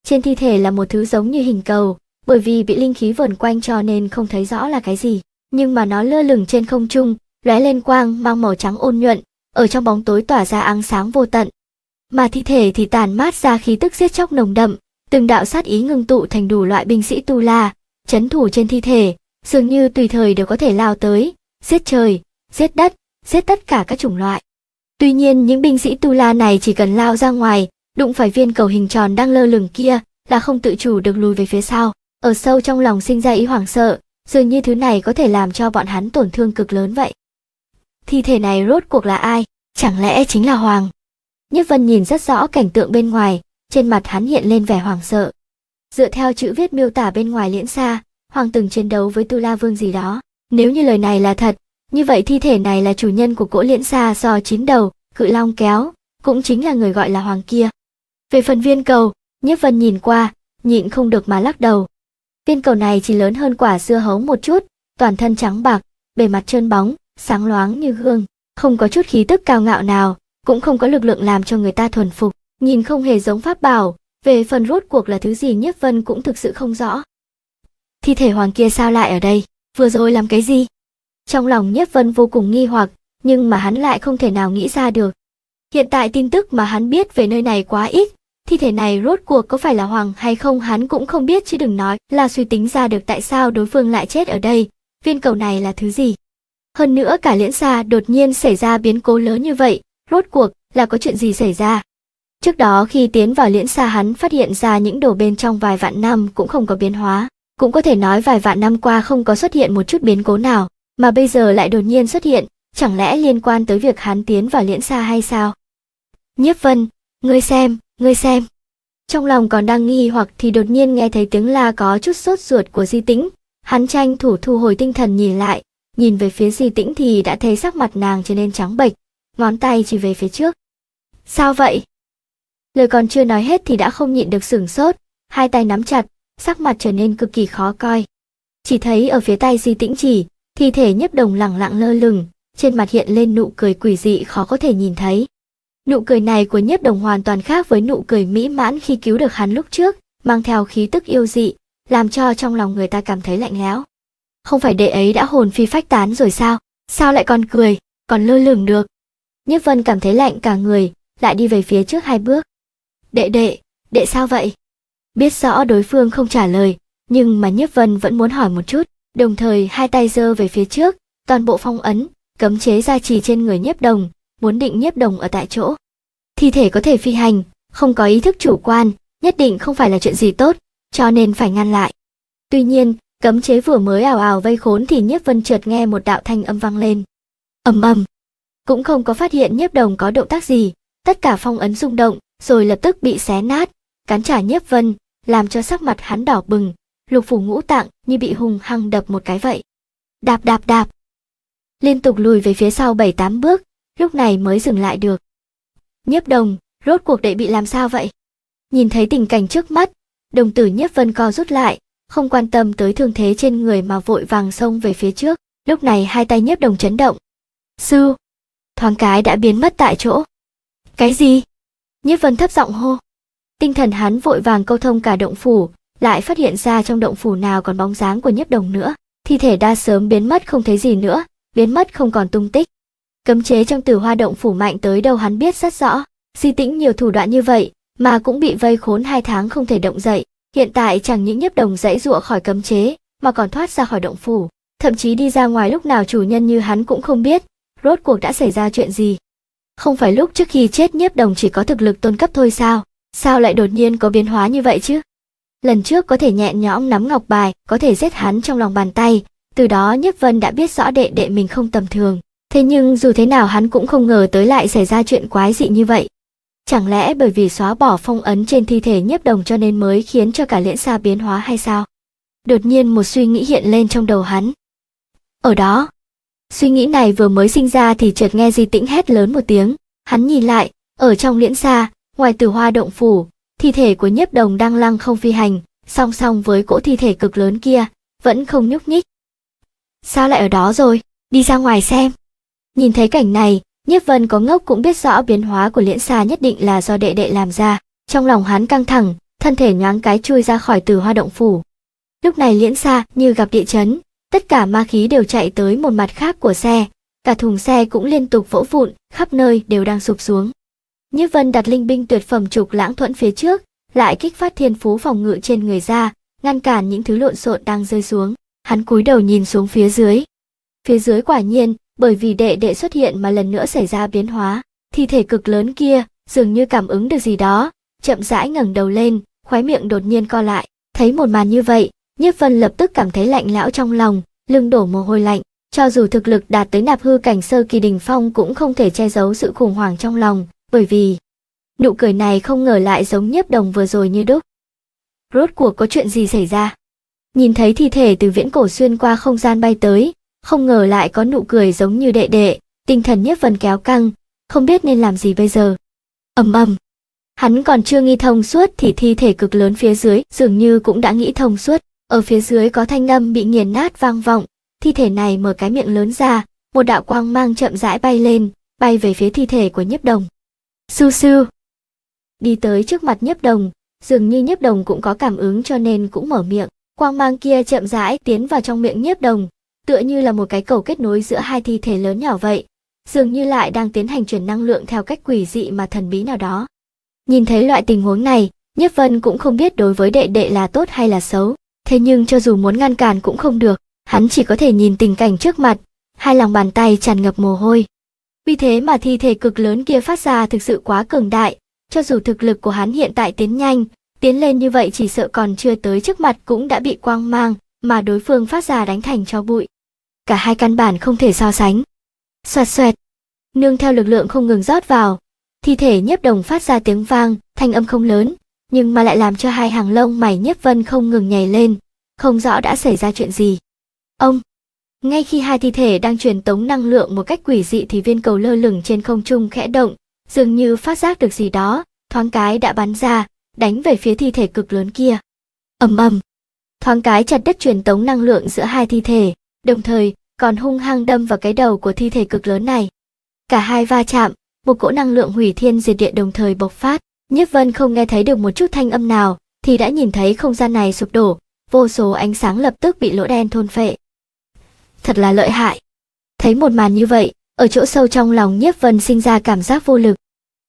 Trên thi thể là một thứ giống như hình cầu, bởi vì bị linh khí vờn quanh cho nên không thấy rõ là cái gì, nhưng mà nó lơ lửng trên không trung, lóe lên quang mang màu trắng ôn nhuận, ở trong bóng tối tỏa ra ánh sáng vô tận. Mà thi thể thì tàn mát ra khí tức giết chóc nồng đậm, từng đạo sát ý ngưng tụ thành đủ loại binh sĩ tu la, chấn thủ trên thi thể, dường như tùy thời đều có thể lao tới, giết trời, giết đất, giết tất cả các chủng loại. Tuy nhiên những binh sĩ Tu La này chỉ cần lao ra ngoài, đụng phải viên cầu hình tròn đang lơ lửng kia là không tự chủ được lùi về phía sau. Ở sâu trong lòng sinh ra ý hoảng sợ, dường như thứ này có thể làm cho bọn hắn tổn thương cực lớn vậy. Thi thể này rốt cuộc là ai? Chẳng lẽ chính là Hoàng? Nhất Vân nhìn rất rõ cảnh tượng bên ngoài, trên mặt hắn hiện lên vẻ hoảng sợ. Dựa theo chữ viết miêu tả bên ngoài liễn xa, Hoàng từng chiến đấu với Tu La Vương gì đó, nếu như lời này là thật, như vậy thi thể này là chủ nhân của cỗ liễn xa do chín đầu, cự long kéo, cũng chính là người gọi là hoàng kia. Về phần viên cầu, Nhiếp Vân nhìn qua, nhịn không được mà lắc đầu. Viên cầu này chỉ lớn hơn quả dưa hấu một chút, toàn thân trắng bạc, bề mặt trơn bóng, sáng loáng như gương, không có chút khí tức cao ngạo nào, cũng không có lực lượng làm cho người ta thuần phục, nhìn không hề giống pháp bảo, về phần rốt cuộc là thứ gì Nhiếp Vân cũng thực sự không rõ. Thi thể hoàng kia sao lại ở đây? vừa rồi làm cái gì trong lòng nhất vân vô cùng nghi hoặc nhưng mà hắn lại không thể nào nghĩ ra được hiện tại tin tức mà hắn biết về nơi này quá ít thi thể này rốt cuộc có phải là hoàng hay không hắn cũng không biết chứ đừng nói là suy tính ra được tại sao đối phương lại chết ở đây viên cầu này là thứ gì hơn nữa cả liễn xa đột nhiên xảy ra biến cố lớn như vậy rốt cuộc là có chuyện gì xảy ra trước đó khi tiến vào liễn xa hắn phát hiện ra những đồ bên trong vài vạn năm cũng không có biến hóa cũng có thể nói vài vạn năm qua không có xuất hiện một chút biến cố nào, mà bây giờ lại đột nhiên xuất hiện, chẳng lẽ liên quan tới việc hán tiến vào liễn xa hay sao? Nhiếp vân, ngươi xem, ngươi xem. Trong lòng còn đang nghi hoặc thì đột nhiên nghe thấy tiếng la có chút sốt ruột của di tĩnh. Hắn tranh thủ thu hồi tinh thần nhìn lại, nhìn về phía di tĩnh thì đã thấy sắc mặt nàng trở nên trắng bệch, ngón tay chỉ về phía trước. Sao vậy? Lời còn chưa nói hết thì đã không nhịn được sửng sốt, hai tay nắm chặt, sắc mặt trở nên cực kỳ khó coi. Chỉ thấy ở phía tay Di Tĩnh Chỉ, thi thể nhấp đồng lẳng lặng lơ lửng, trên mặt hiện lên nụ cười quỷ dị khó có thể nhìn thấy. Nụ cười này của nhiếp đồng hoàn toàn khác với nụ cười mỹ mãn khi cứu được hắn lúc trước, mang theo khí tức yêu dị, làm cho trong lòng người ta cảm thấy lạnh lẽo. Không phải đệ ấy đã hồn phi phách tán rồi sao? Sao lại còn cười, còn lơ lửng được? Nhất vân cảm thấy lạnh cả người, lại đi về phía trước hai bước. Đệ đệ, đệ sao vậy? Biết rõ đối phương không trả lời, nhưng mà Nhiếp Vân vẫn muốn hỏi một chút, đồng thời hai tay giơ về phía trước, toàn bộ phong ấn, cấm chế gia trì trên người Nhiếp Đồng, muốn định Nhiếp Đồng ở tại chỗ. Thi thể có thể phi hành, không có ý thức chủ quan, nhất định không phải là chuyện gì tốt, cho nên phải ngăn lại. Tuy nhiên, cấm chế vừa mới ảo ảo vây khốn thì Nhiếp Vân chợt nghe một đạo thanh âm vang lên. Ầm ầm. Cũng không có phát hiện Nhiếp Đồng có động tác gì, tất cả phong ấn rung động, rồi lập tức bị xé nát, cắn trả nhiếp vân, làm cho sắc mặt hắn đỏ bừng, lục phủ ngũ tạng như bị hùng hăng đập một cái vậy. Đạp đạp đạp. Liên tục lùi về phía sau bảy tám bước, lúc này mới dừng lại được. Nhiếp đồng, rốt cuộc đệ bị làm sao vậy? Nhìn thấy tình cảnh trước mắt, đồng tử nhiếp vân co rút lại, không quan tâm tới thương thế trên người mà vội vàng xông về phía trước. Lúc này hai tay nhiếp đồng chấn động. Sư! Thoáng cái đã biến mất tại chỗ. Cái gì? Nhiếp vân thấp giọng hô. Tinh thần hắn vội vàng câu thông cả động phủ, lại phát hiện ra trong động phủ nào còn bóng dáng của nhiếp đồng nữa. Thi thể đa sớm biến mất không thấy gì nữa, biến mất không còn tung tích. Cấm chế trong tử hoa động phủ mạnh tới đâu hắn biết rất rõ. Di tĩnh nhiều thủ đoạn như vậy, mà cũng bị vây khốn hai tháng không thể động dậy. Hiện tại chẳng những nhiếp đồng dãy dụa khỏi cấm chế, mà còn thoát ra khỏi động phủ. Thậm chí đi ra ngoài lúc nào chủ nhân như hắn cũng không biết, rốt cuộc đã xảy ra chuyện gì. Không phải lúc trước khi chết nhiếp đồng chỉ có thực lực tôn cấp thôi sao? Sao lại đột nhiên có biến hóa như vậy chứ? Lần trước có thể nhẹ nhõm nắm ngọc bài, có thể giết hắn trong lòng bàn tay, từ đó Nhất Vân đã biết rõ đệ đệ mình không tầm thường. Thế nhưng dù thế nào hắn cũng không ngờ tới lại xảy ra chuyện quái dị như vậy. Chẳng lẽ bởi vì xóa bỏ phong ấn trên thi thể nhiếp đồng cho nên mới khiến cho cả liễn xa biến hóa hay sao? Đột nhiên một suy nghĩ hiện lên trong đầu hắn. Ở đó, suy nghĩ này vừa mới sinh ra thì chợt nghe Di Tĩnh hét lớn một tiếng. Hắn nhìn lại, ở trong liễn xa, ngoài tử hoa động phủ, thi thể của nhiếp đồng đang lăng không phi hành, song song với cỗ thi thể cực lớn kia, vẫn không nhúc nhích. Sao lại ở đó rồi, đi ra ngoài xem. Nhìn thấy cảnh này, nhiếp vân có ngốc cũng biết rõ biến hóa của liễn xa nhất định là do đệ đệ làm ra, trong lòng hắn căng thẳng, thân thể nhoáng cái chui ra khỏi tử hoa động phủ. Lúc này liễn xa như gặp địa chấn, tất cả ma khí đều chạy tới một mặt khác của xe, cả thùng xe cũng liên tục vỗ vụn, khắp nơi đều đang sụp xuống. Như Vân đặt linh binh tuyệt phẩm trục lãng thuẫn phía trước, lại kích phát thiên phú phòng ngự trên người ra, ngăn cản những thứ lộn xộn đang rơi xuống. Hắn cúi đầu nhìn xuống phía dưới. Phía dưới quả nhiên, bởi vì đệ đệ xuất hiện mà lần nữa xảy ra biến hóa, thi thể cực lớn kia dường như cảm ứng được gì đó, chậm rãi ngẩng đầu lên, khóe miệng đột nhiên co lại. Thấy một màn như vậy, Nhiếp Vân lập tức cảm thấy lạnh lão trong lòng, lưng đổ mồ hôi lạnh. Cho dù thực lực đạt tới nạp hư cảnh sơ kỳ đình phong cũng không thể che giấu sự khủng hoảng trong lòng, bởi vì nụ cười này không ngờ lại giống nhấp đồng vừa rồi như đúc. Rốt cuộc có chuyện gì xảy ra? Nhìn thấy thi thể từ viễn cổ xuyên qua không gian bay tới, không ngờ lại có nụ cười giống như đệ đệ, tinh thần nhiếp vần kéo căng, không biết nên làm gì bây giờ. ầm ầm. Hắn còn chưa nghi thông suốt thì thi thể cực lớn phía dưới dường như cũng đã nghĩ thông suốt, ở phía dưới có thanh âm bị nghiền nát vang vọng, thi thể này mở cái miệng lớn ra, một đạo quang mang chậm rãi bay lên, bay về phía thi thể của nhiếp đồng. Su su. Đi tới trước mặt nhấp đồng, dường như nhấp đồng cũng có cảm ứng cho nên cũng mở miệng. Quang mang kia chậm rãi tiến vào trong miệng nhấp đồng, tựa như là một cái cầu kết nối giữa hai thi thể lớn nhỏ vậy. Dường như lại đang tiến hành chuyển năng lượng theo cách quỷ dị mà thần bí nào đó. Nhìn thấy loại tình huống này, nhiếp vân cũng không biết đối với đệ đệ là tốt hay là xấu. Thế nhưng cho dù muốn ngăn cản cũng không được, hắn chỉ có thể nhìn tình cảnh trước mặt, hai lòng bàn tay tràn ngập mồ hôi. Vì thế mà thi thể cực lớn kia phát ra thực sự quá cường đại, cho dù thực lực của hắn hiện tại tiến nhanh, tiến lên như vậy chỉ sợ còn chưa tới trước mặt cũng đã bị quang mang mà đối phương phát ra đánh thành cho bụi. Cả hai căn bản không thể so sánh. Xoẹt xoẹt, nương theo lực lượng không ngừng rót vào, thi thể nhiếp đồng phát ra tiếng vang, thanh âm không lớn, nhưng mà lại làm cho hai hàng lông mày nhiếp vân không ngừng nhảy lên, không rõ đã xảy ra chuyện gì. Ông, ngay khi hai thi thể đang truyền tống năng lượng một cách quỷ dị thì viên cầu lơ lửng trên không trung khẽ động, dường như phát giác được gì đó, thoáng cái đã bắn ra, đánh về phía thi thể cực lớn kia. ầm ầm, thoáng cái chặt đất truyền tống năng lượng giữa hai thi thể, đồng thời còn hung hăng đâm vào cái đầu của thi thể cực lớn này. Cả hai va chạm, một cỗ năng lượng hủy thiên diệt địa đồng thời bộc phát. Nhất Vân không nghe thấy được một chút thanh âm nào, thì đã nhìn thấy không gian này sụp đổ, vô số ánh sáng lập tức bị lỗ đen thôn phệ thật là lợi hại. Thấy một màn như vậy, ở chỗ sâu trong lòng nhiếp vân sinh ra cảm giác vô lực.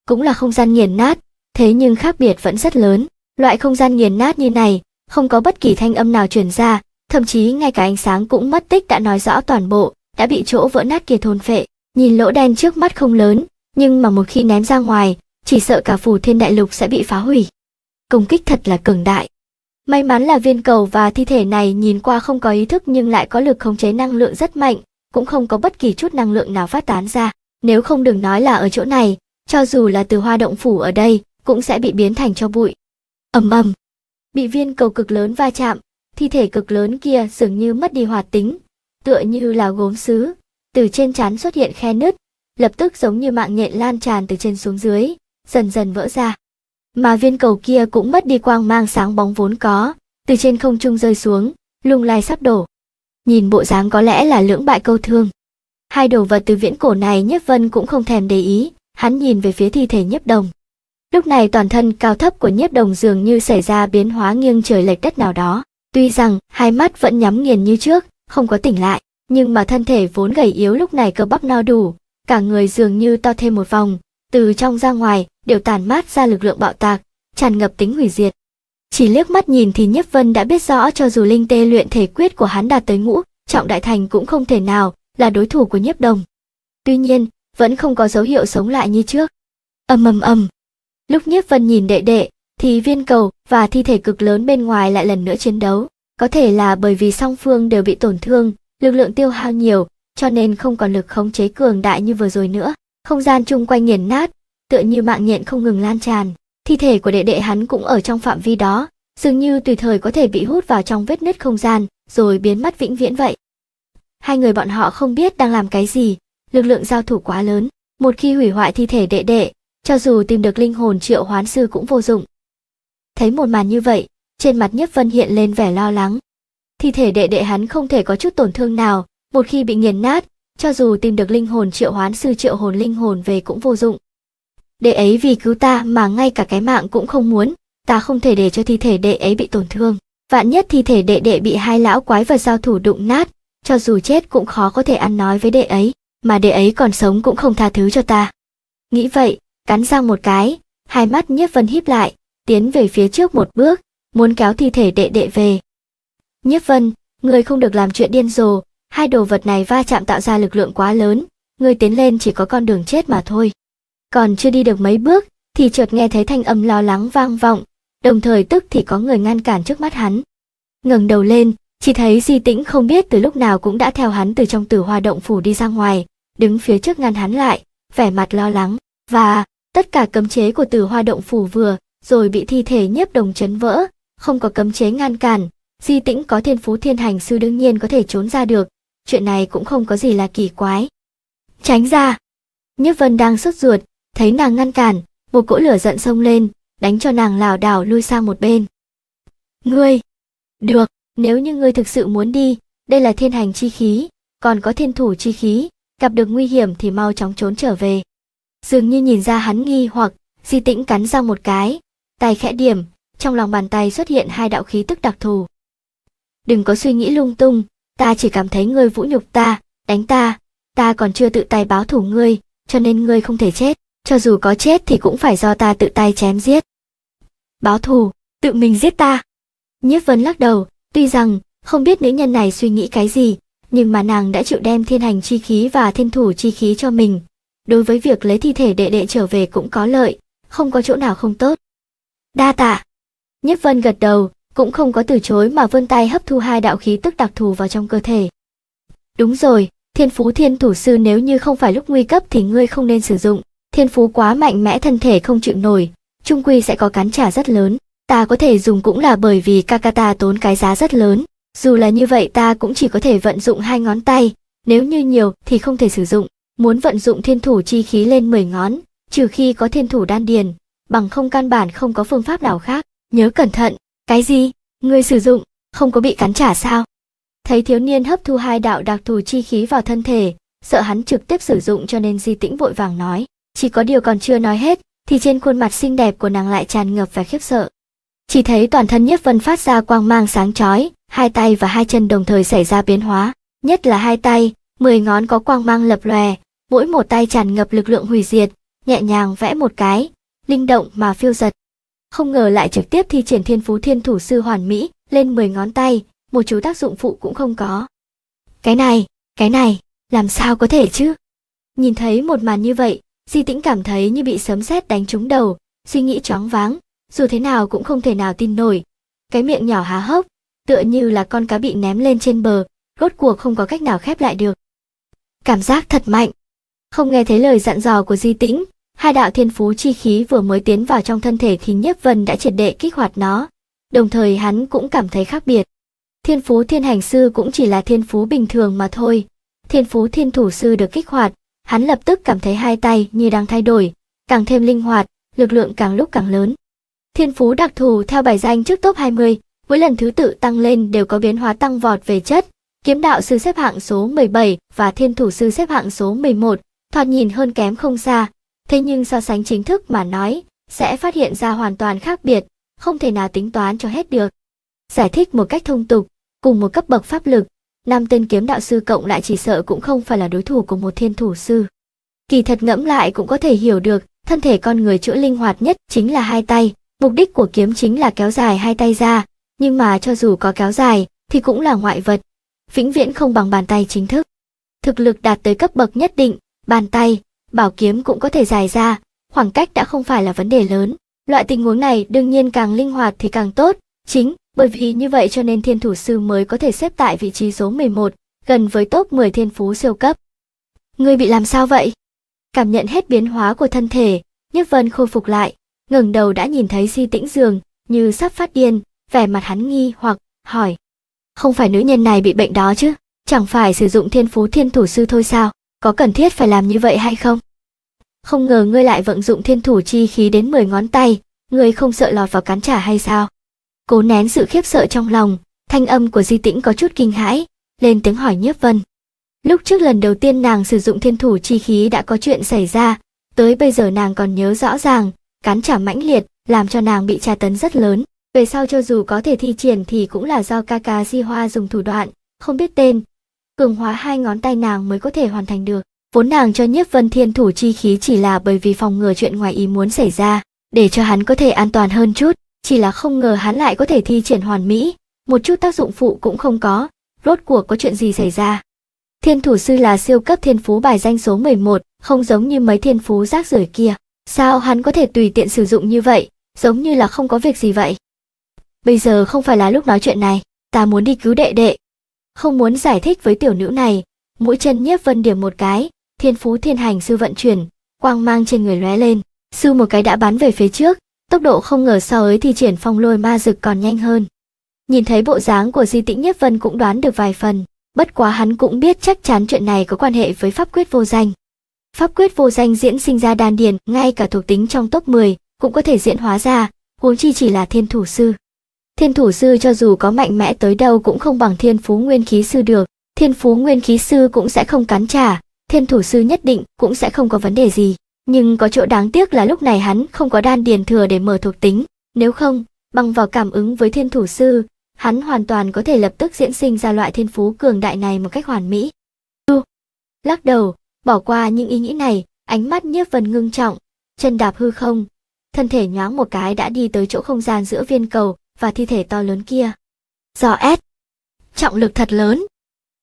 Cũng là không gian nghiền nát, thế nhưng khác biệt vẫn rất lớn. Loại không gian nghiền nát như này, không có bất kỳ thanh âm nào truyền ra, thậm chí ngay cả ánh sáng cũng mất tích đã nói rõ toàn bộ, đã bị chỗ vỡ nát kia thôn phệ. Nhìn lỗ đen trước mắt không lớn, nhưng mà một khi ném ra ngoài, chỉ sợ cả phù thiên đại lục sẽ bị phá hủy. Công kích thật là cường đại. May mắn là viên cầu và thi thể này nhìn qua không có ý thức nhưng lại có lực khống chế năng lượng rất mạnh, cũng không có bất kỳ chút năng lượng nào phát tán ra. Nếu không đừng nói là ở chỗ này, cho dù là từ hoa động phủ ở đây, cũng sẽ bị biến thành cho bụi. ầm ầm, bị viên cầu cực lớn va chạm, thi thể cực lớn kia dường như mất đi hoạt tính, tựa như là gốm sứ, từ trên chán xuất hiện khe nứt, lập tức giống như mạng nhện lan tràn từ trên xuống dưới, dần dần vỡ ra mà viên cầu kia cũng mất đi quang mang sáng bóng vốn có, từ trên không trung rơi xuống, lung lay sắp đổ. Nhìn bộ dáng có lẽ là lưỡng bại câu thương. Hai đồ vật từ viễn cổ này Nhất Vân cũng không thèm để ý, hắn nhìn về phía thi thể nhất Đồng. Lúc này toàn thân cao thấp của nhất Đồng dường như xảy ra biến hóa nghiêng trời lệch đất nào đó, tuy rằng hai mắt vẫn nhắm nghiền như trước, không có tỉnh lại, nhưng mà thân thể vốn gầy yếu lúc này cơ bắp no đủ, cả người dường như to thêm một vòng, từ trong ra ngoài đều tàn mát ra lực lượng bạo tạc, tràn ngập tính hủy diệt. Chỉ liếc mắt nhìn thì nhất Vân đã biết rõ cho dù linh tê luyện thể quyết của hắn đạt tới ngũ, trọng đại thành cũng không thể nào là đối thủ của nhất Đồng. Tuy nhiên, vẫn không có dấu hiệu sống lại như trước. Ầm ầm ầm. Lúc nhất Vân nhìn đệ đệ, thì viên cầu và thi thể cực lớn bên ngoài lại lần nữa chiến đấu, có thể là bởi vì song phương đều bị tổn thương, lực lượng tiêu hao nhiều, cho nên không còn lực khống chế cường đại như vừa rồi nữa không gian chung quanh nghiền nát, tựa như mạng nhện không ngừng lan tràn. Thi thể của đệ đệ hắn cũng ở trong phạm vi đó, dường như tùy thời có thể bị hút vào trong vết nứt không gian, rồi biến mất vĩnh viễn vậy. Hai người bọn họ không biết đang làm cái gì, lực lượng giao thủ quá lớn, một khi hủy hoại thi thể đệ đệ, cho dù tìm được linh hồn triệu hoán sư cũng vô dụng. Thấy một màn như vậy, trên mặt Nhất Vân hiện lên vẻ lo lắng. Thi thể đệ đệ hắn không thể có chút tổn thương nào, một khi bị nghiền nát, cho dù tìm được linh hồn triệu hoán sư triệu hồn linh hồn về cũng vô dụng. Đệ ấy vì cứu ta mà ngay cả cái mạng cũng không muốn, ta không thể để cho thi thể đệ ấy bị tổn thương. Vạn nhất thi thể đệ đệ bị hai lão quái vật giao thủ đụng nát, cho dù chết cũng khó có thể ăn nói với đệ ấy, mà đệ ấy còn sống cũng không tha thứ cho ta. Nghĩ vậy, cắn răng một cái, hai mắt nhiếp vân híp lại, tiến về phía trước một bước, muốn kéo thi thể đệ đệ về. Nhiếp vân, người không được làm chuyện điên rồ, Hai đồ vật này va chạm tạo ra lực lượng quá lớn, người tiến lên chỉ có con đường chết mà thôi. Còn chưa đi được mấy bước, thì chợt nghe thấy thanh âm lo lắng vang vọng, đồng thời tức thì có người ngăn cản trước mắt hắn. Ngẩng đầu lên, chỉ thấy Di Tĩnh không biết từ lúc nào cũng đã theo hắn từ trong tử hoa động phủ đi ra ngoài, đứng phía trước ngăn hắn lại, vẻ mặt lo lắng, và tất cả cấm chế của tử hoa động phủ vừa, rồi bị thi thể nhiếp đồng chấn vỡ, không có cấm chế ngăn cản, Di Tĩnh có thiên phú thiên hành sư đương nhiên có thể trốn ra được, chuyện này cũng không có gì là kỳ quái. Tránh ra! Nhất Vân đang sốt ruột, thấy nàng ngăn cản, một cỗ lửa giận sông lên, đánh cho nàng lảo đảo lui sang một bên. Ngươi! Được, nếu như ngươi thực sự muốn đi, đây là thiên hành chi khí, còn có thiên thủ chi khí, gặp được nguy hiểm thì mau chóng trốn trở về. Dường như nhìn ra hắn nghi hoặc, di tĩnh cắn ra một cái, tay khẽ điểm, trong lòng bàn tay xuất hiện hai đạo khí tức đặc thù. Đừng có suy nghĩ lung tung, ta chỉ cảm thấy ngươi vũ nhục ta, đánh ta, ta còn chưa tự tay báo thù ngươi, cho nên ngươi không thể chết, cho dù có chết thì cũng phải do ta tự tay chém giết. Báo thù, tự mình giết ta. Nhiếp vân lắc đầu, tuy rằng không biết nữ nhân này suy nghĩ cái gì, nhưng mà nàng đã chịu đem thiên hành chi khí và thiên thủ chi khí cho mình. Đối với việc lấy thi thể đệ đệ trở về cũng có lợi, không có chỗ nào không tốt. Đa tạ. Nhất Vân gật đầu, cũng không có từ chối mà vươn tay hấp thu hai đạo khí tức đặc thù vào trong cơ thể. Đúng rồi, thiên phú thiên thủ sư nếu như không phải lúc nguy cấp thì ngươi không nên sử dụng, thiên phú quá mạnh mẽ thân thể không chịu nổi, trung quy sẽ có cán trả rất lớn. Ta có thể dùng cũng là bởi vì Kakata tốn cái giá rất lớn, dù là như vậy ta cũng chỉ có thể vận dụng hai ngón tay, nếu như nhiều thì không thể sử dụng. Muốn vận dụng thiên thủ chi khí lên 10 ngón, trừ khi có thiên thủ đan điền, bằng không căn bản không có phương pháp nào khác, nhớ cẩn thận, cái gì? Người sử dụng, không có bị cắn trả sao? Thấy thiếu niên hấp thu hai đạo đặc thù chi khí vào thân thể, sợ hắn trực tiếp sử dụng cho nên Di Tĩnh vội vàng nói. Chỉ có điều còn chưa nói hết, thì trên khuôn mặt xinh đẹp của nàng lại tràn ngập vẻ khiếp sợ. Chỉ thấy toàn thân Nhiếp Vân phát ra quang mang sáng chói, hai tay và hai chân đồng thời xảy ra biến hóa, nhất là hai tay, mười ngón có quang mang lập lòe, mỗi một tay tràn ngập lực lượng hủy diệt, nhẹ nhàng vẽ một cái, linh động mà phiêu giật, không ngờ lại trực tiếp thi triển thiên phú thiên thủ sư hoàn mỹ lên 10 ngón tay, một chú tác dụng phụ cũng không có. Cái này, cái này, làm sao có thể chứ? Nhìn thấy một màn như vậy, Di Tĩnh cảm thấy như bị sấm sét đánh trúng đầu, suy nghĩ choáng váng, dù thế nào cũng không thể nào tin nổi. Cái miệng nhỏ há hốc, tựa như là con cá bị ném lên trên bờ, rốt cuộc không có cách nào khép lại được. Cảm giác thật mạnh. Không nghe thấy lời dặn dò của Di Tĩnh, hai đạo thiên phú chi khí vừa mới tiến vào trong thân thể thì nhiếp vân đã triệt đệ kích hoạt nó đồng thời hắn cũng cảm thấy khác biệt thiên phú thiên hành sư cũng chỉ là thiên phú bình thường mà thôi thiên phú thiên thủ sư được kích hoạt hắn lập tức cảm thấy hai tay như đang thay đổi càng thêm linh hoạt lực lượng càng lúc càng lớn thiên phú đặc thù theo bài danh trước top 20, mỗi lần thứ tự tăng lên đều có biến hóa tăng vọt về chất kiếm đạo sư xếp hạng số 17 và thiên thủ sư xếp hạng số 11, thoạt nhìn hơn kém không xa Thế nhưng so sánh chính thức mà nói, sẽ phát hiện ra hoàn toàn khác biệt, không thể nào tính toán cho hết được. Giải thích một cách thông tục, cùng một cấp bậc pháp lực, năm tên kiếm đạo sư cộng lại chỉ sợ cũng không phải là đối thủ của một thiên thủ sư. Kỳ thật ngẫm lại cũng có thể hiểu được, thân thể con người chữa linh hoạt nhất chính là hai tay, mục đích của kiếm chính là kéo dài hai tay ra, nhưng mà cho dù có kéo dài thì cũng là ngoại vật, vĩnh viễn không bằng bàn tay chính thức. Thực lực đạt tới cấp bậc nhất định, bàn tay bảo kiếm cũng có thể dài ra, khoảng cách đã không phải là vấn đề lớn. Loại tình huống này đương nhiên càng linh hoạt thì càng tốt, chính bởi vì như vậy cho nên thiên thủ sư mới có thể xếp tại vị trí số 11, gần với top 10 thiên phú siêu cấp. Ngươi bị làm sao vậy? Cảm nhận hết biến hóa của thân thể, Nhất Vân khôi phục lại, ngẩng đầu đã nhìn thấy Di Tĩnh Dường, như sắp phát điên, vẻ mặt hắn nghi hoặc hỏi: "Không phải nữ nhân này bị bệnh đó chứ? Chẳng phải sử dụng thiên phú thiên thủ sư thôi sao?" có cần thiết phải làm như vậy hay không? Không ngờ ngươi lại vận dụng thiên thủ chi khí đến 10 ngón tay, ngươi không sợ lọt vào cán trả hay sao? Cố nén sự khiếp sợ trong lòng, thanh âm của Di Tĩnh có chút kinh hãi, lên tiếng hỏi Nhiếp Vân. Lúc trước lần đầu tiên nàng sử dụng thiên thủ chi khí đã có chuyện xảy ra, tới bây giờ nàng còn nhớ rõ ràng, cán trả mãnh liệt, làm cho nàng bị tra tấn rất lớn. Về sau cho dù có thể thi triển thì cũng là do ca ca Di Hoa dùng thủ đoạn, không biết tên, cường hóa hai ngón tay nàng mới có thể hoàn thành được vốn nàng cho nhiếp vân thiên thủ chi khí chỉ là bởi vì phòng ngừa chuyện ngoài ý muốn xảy ra để cho hắn có thể an toàn hơn chút chỉ là không ngờ hắn lại có thể thi triển hoàn mỹ một chút tác dụng phụ cũng không có rốt cuộc có chuyện gì xảy ra thiên thủ sư là siêu cấp thiên phú bài danh số 11, không giống như mấy thiên phú rác rưởi kia sao hắn có thể tùy tiện sử dụng như vậy giống như là không có việc gì vậy bây giờ không phải là lúc nói chuyện này ta muốn đi cứu đệ đệ không muốn giải thích với tiểu nữ này mũi chân nhiếp vân điểm một cái thiên phú thiên hành sư vận chuyển quang mang trên người lóe lên sư một cái đã bắn về phía trước tốc độ không ngờ so với thì triển phong lôi ma rực còn nhanh hơn nhìn thấy bộ dáng của di tĩnh nhiếp vân cũng đoán được vài phần bất quá hắn cũng biết chắc chắn chuyện này có quan hệ với pháp quyết vô danh pháp quyết vô danh diễn sinh ra đan điền ngay cả thuộc tính trong top 10 cũng có thể diễn hóa ra huống chi chỉ là thiên thủ sư Thiên thủ sư cho dù có mạnh mẽ tới đâu cũng không bằng thiên phú nguyên khí sư được, thiên phú nguyên khí sư cũng sẽ không cắn trả, thiên thủ sư nhất định cũng sẽ không có vấn đề gì. Nhưng có chỗ đáng tiếc là lúc này hắn không có đan điền thừa để mở thuộc tính, nếu không, bằng vào cảm ứng với thiên thủ sư, hắn hoàn toàn có thể lập tức diễn sinh ra loại thiên phú cường đại này một cách hoàn mỹ. Lắc đầu, bỏ qua những ý nghĩ này, ánh mắt nhiếp vần ngưng trọng, chân đạp hư không. Thân thể nhoáng một cái đã đi tới chỗ không gian giữa viên cầu, và thi thể to lớn kia. Giò ép. Trọng lực thật lớn.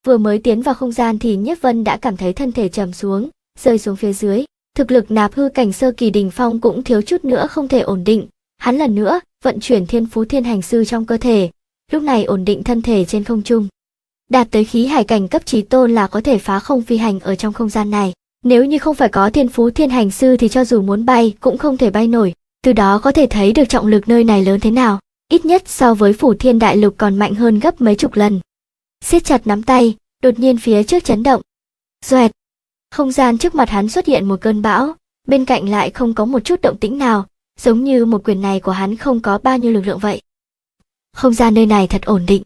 Vừa mới tiến vào không gian thì Nhất Vân đã cảm thấy thân thể trầm xuống, rơi xuống phía dưới. Thực lực nạp hư cảnh sơ kỳ đỉnh phong cũng thiếu chút nữa không thể ổn định. Hắn lần nữa vận chuyển thiên phú thiên hành sư trong cơ thể, lúc này ổn định thân thể trên không trung. Đạt tới khí hải cảnh cấp trí tôn là có thể phá không phi hành ở trong không gian này. Nếu như không phải có thiên phú thiên hành sư thì cho dù muốn bay cũng không thể bay nổi, từ đó có thể thấy được trọng lực nơi này lớn thế nào ít nhất so với phủ thiên đại lục còn mạnh hơn gấp mấy chục lần. siết chặt nắm tay, đột nhiên phía trước chấn động. Doẹt! Không gian trước mặt hắn xuất hiện một cơn bão, bên cạnh lại không có một chút động tĩnh nào, giống như một quyền này của hắn không có bao nhiêu lực lượng vậy. Không gian nơi này thật ổn định.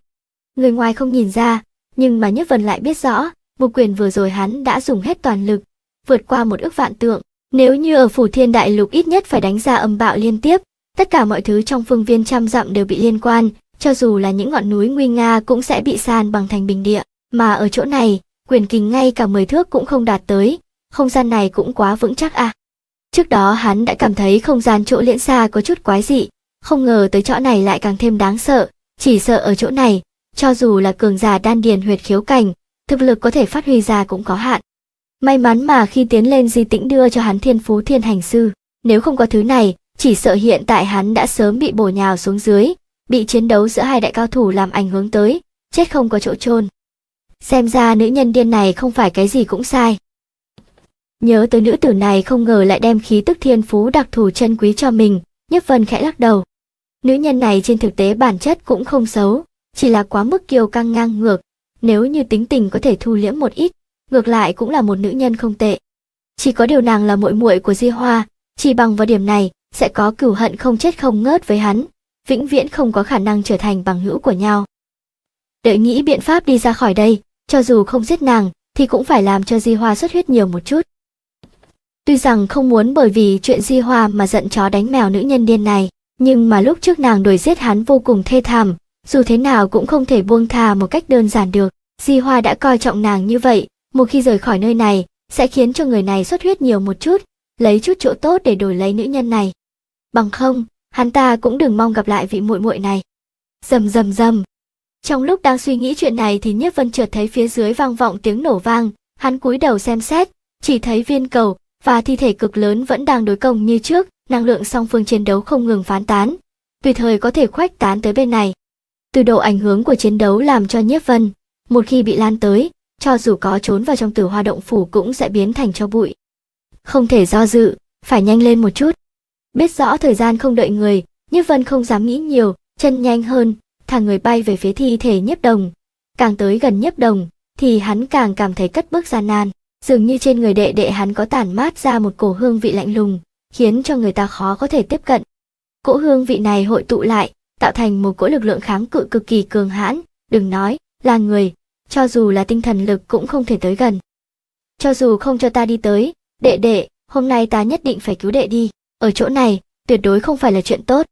Người ngoài không nhìn ra, nhưng mà Nhất Vân lại biết rõ, một quyền vừa rồi hắn đã dùng hết toàn lực, vượt qua một ước vạn tượng. Nếu như ở phủ thiên đại lục ít nhất phải đánh ra âm bạo liên tiếp, Tất cả mọi thứ trong phương viên trăm dặm đều bị liên quan, cho dù là những ngọn núi nguy nga cũng sẽ bị san bằng thành bình địa, mà ở chỗ này, quyền kình ngay cả mười thước cũng không đạt tới, không gian này cũng quá vững chắc à. Trước đó hắn đã cảm thấy không gian chỗ liễn xa có chút quái dị, không ngờ tới chỗ này lại càng thêm đáng sợ, chỉ sợ ở chỗ này, cho dù là cường giả đan điền huyệt khiếu cảnh, thực lực có thể phát huy ra cũng có hạn. May mắn mà khi tiến lên di tĩnh đưa cho hắn thiên phú thiên hành sư, nếu không có thứ này, chỉ sợ hiện tại hắn đã sớm bị bổ nhào xuống dưới, bị chiến đấu giữa hai đại cao thủ làm ảnh hưởng tới, chết không có chỗ chôn. Xem ra nữ nhân điên này không phải cái gì cũng sai. Nhớ tới nữ tử này không ngờ lại đem khí tức thiên phú đặc thù chân quý cho mình, Nhất Vân khẽ lắc đầu. Nữ nhân này trên thực tế bản chất cũng không xấu, chỉ là quá mức kiêu căng ngang ngược, nếu như tính tình có thể thu liễm một ít, ngược lại cũng là một nữ nhân không tệ. Chỉ có điều nàng là muội muội của Di Hoa, chỉ bằng vào điểm này, sẽ có cửu hận không chết không ngớt với hắn, vĩnh viễn không có khả năng trở thành bằng hữu của nhau. Đợi nghĩ biện pháp đi ra khỏi đây, cho dù không giết nàng, thì cũng phải làm cho Di Hoa xuất huyết nhiều một chút. Tuy rằng không muốn bởi vì chuyện Di Hoa mà giận chó đánh mèo nữ nhân điên này, nhưng mà lúc trước nàng đuổi giết hắn vô cùng thê thảm, dù thế nào cũng không thể buông thà một cách đơn giản được. Di Hoa đã coi trọng nàng như vậy, một khi rời khỏi nơi này, sẽ khiến cho người này xuất huyết nhiều một chút, lấy chút chỗ tốt để đổi lấy nữ nhân này bằng không, hắn ta cũng đừng mong gặp lại vị muội muội này. Rầm rầm rầm. Trong lúc đang suy nghĩ chuyện này thì Nhiếp Vân chợt thấy phía dưới vang vọng tiếng nổ vang, hắn cúi đầu xem xét, chỉ thấy viên cầu và thi thể cực lớn vẫn đang đối công như trước, năng lượng song phương chiến đấu không ngừng phán tán, tùy thời có thể khuếch tán tới bên này. Từ độ ảnh hưởng của chiến đấu làm cho Nhiếp Vân, một khi bị lan tới, cho dù có trốn vào trong tử hoa động phủ cũng sẽ biến thành cho bụi. Không thể do dự, phải nhanh lên một chút. Biết rõ thời gian không đợi người, Nhiếp Vân không dám nghĩ nhiều, chân nhanh hơn, thả người bay về phía thi thể Nhiếp Đồng. Càng tới gần Nhiếp Đồng, thì hắn càng cảm thấy cất bước gian nan, dường như trên người đệ đệ hắn có tản mát ra một cổ hương vị lạnh lùng, khiến cho người ta khó có thể tiếp cận. Cỗ hương vị này hội tụ lại, tạo thành một cỗ lực lượng kháng cự cực kỳ cường hãn, đừng nói là người, cho dù là tinh thần lực cũng không thể tới gần. Cho dù không cho ta đi tới, đệ đệ, hôm nay ta nhất định phải cứu đệ đi ở chỗ này tuyệt đối không phải là chuyện tốt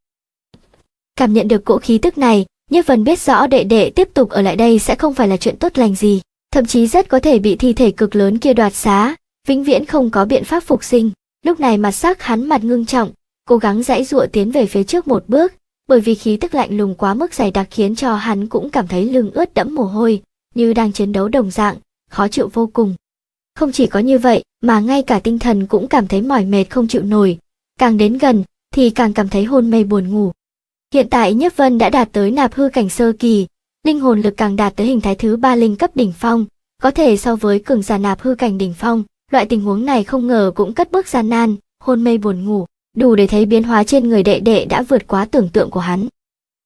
cảm nhận được cỗ khí tức này nhất vân biết rõ đệ đệ tiếp tục ở lại đây sẽ không phải là chuyện tốt lành gì thậm chí rất có thể bị thi thể cực lớn kia đoạt xá vĩnh viễn không có biện pháp phục sinh lúc này mặt sắc hắn mặt ngưng trọng cố gắng dãy dụa tiến về phía trước một bước bởi vì khí tức lạnh lùng quá mức dày đặc khiến cho hắn cũng cảm thấy lưng ướt đẫm mồ hôi như đang chiến đấu đồng dạng khó chịu vô cùng không chỉ có như vậy mà ngay cả tinh thần cũng cảm thấy mỏi mệt không chịu nổi càng đến gần thì càng cảm thấy hôn mê buồn ngủ. Hiện tại nhất Vân đã đạt tới nạp hư cảnh sơ kỳ, linh hồn lực càng đạt tới hình thái thứ ba linh cấp đỉnh phong, có thể so với cường giả nạp hư cảnh đỉnh phong, loại tình huống này không ngờ cũng cất bước gian nan, hôn mê buồn ngủ, đủ để thấy biến hóa trên người đệ đệ đã vượt quá tưởng tượng của hắn.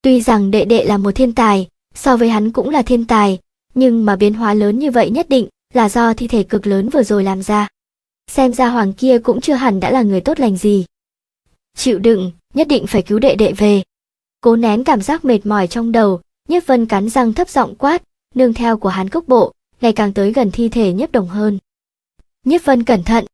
Tuy rằng đệ đệ là một thiên tài, so với hắn cũng là thiên tài, nhưng mà biến hóa lớn như vậy nhất định là do thi thể cực lớn vừa rồi làm ra. Xem ra hoàng kia cũng chưa hẳn đã là người tốt lành gì chịu đựng, nhất định phải cứu đệ đệ về. Cố nén cảm giác mệt mỏi trong đầu, nhất Vân cắn răng thấp giọng quát, nương theo của hắn cốc bộ, ngày càng tới gần thi thể nhất Đồng hơn. nhất Vân cẩn thận.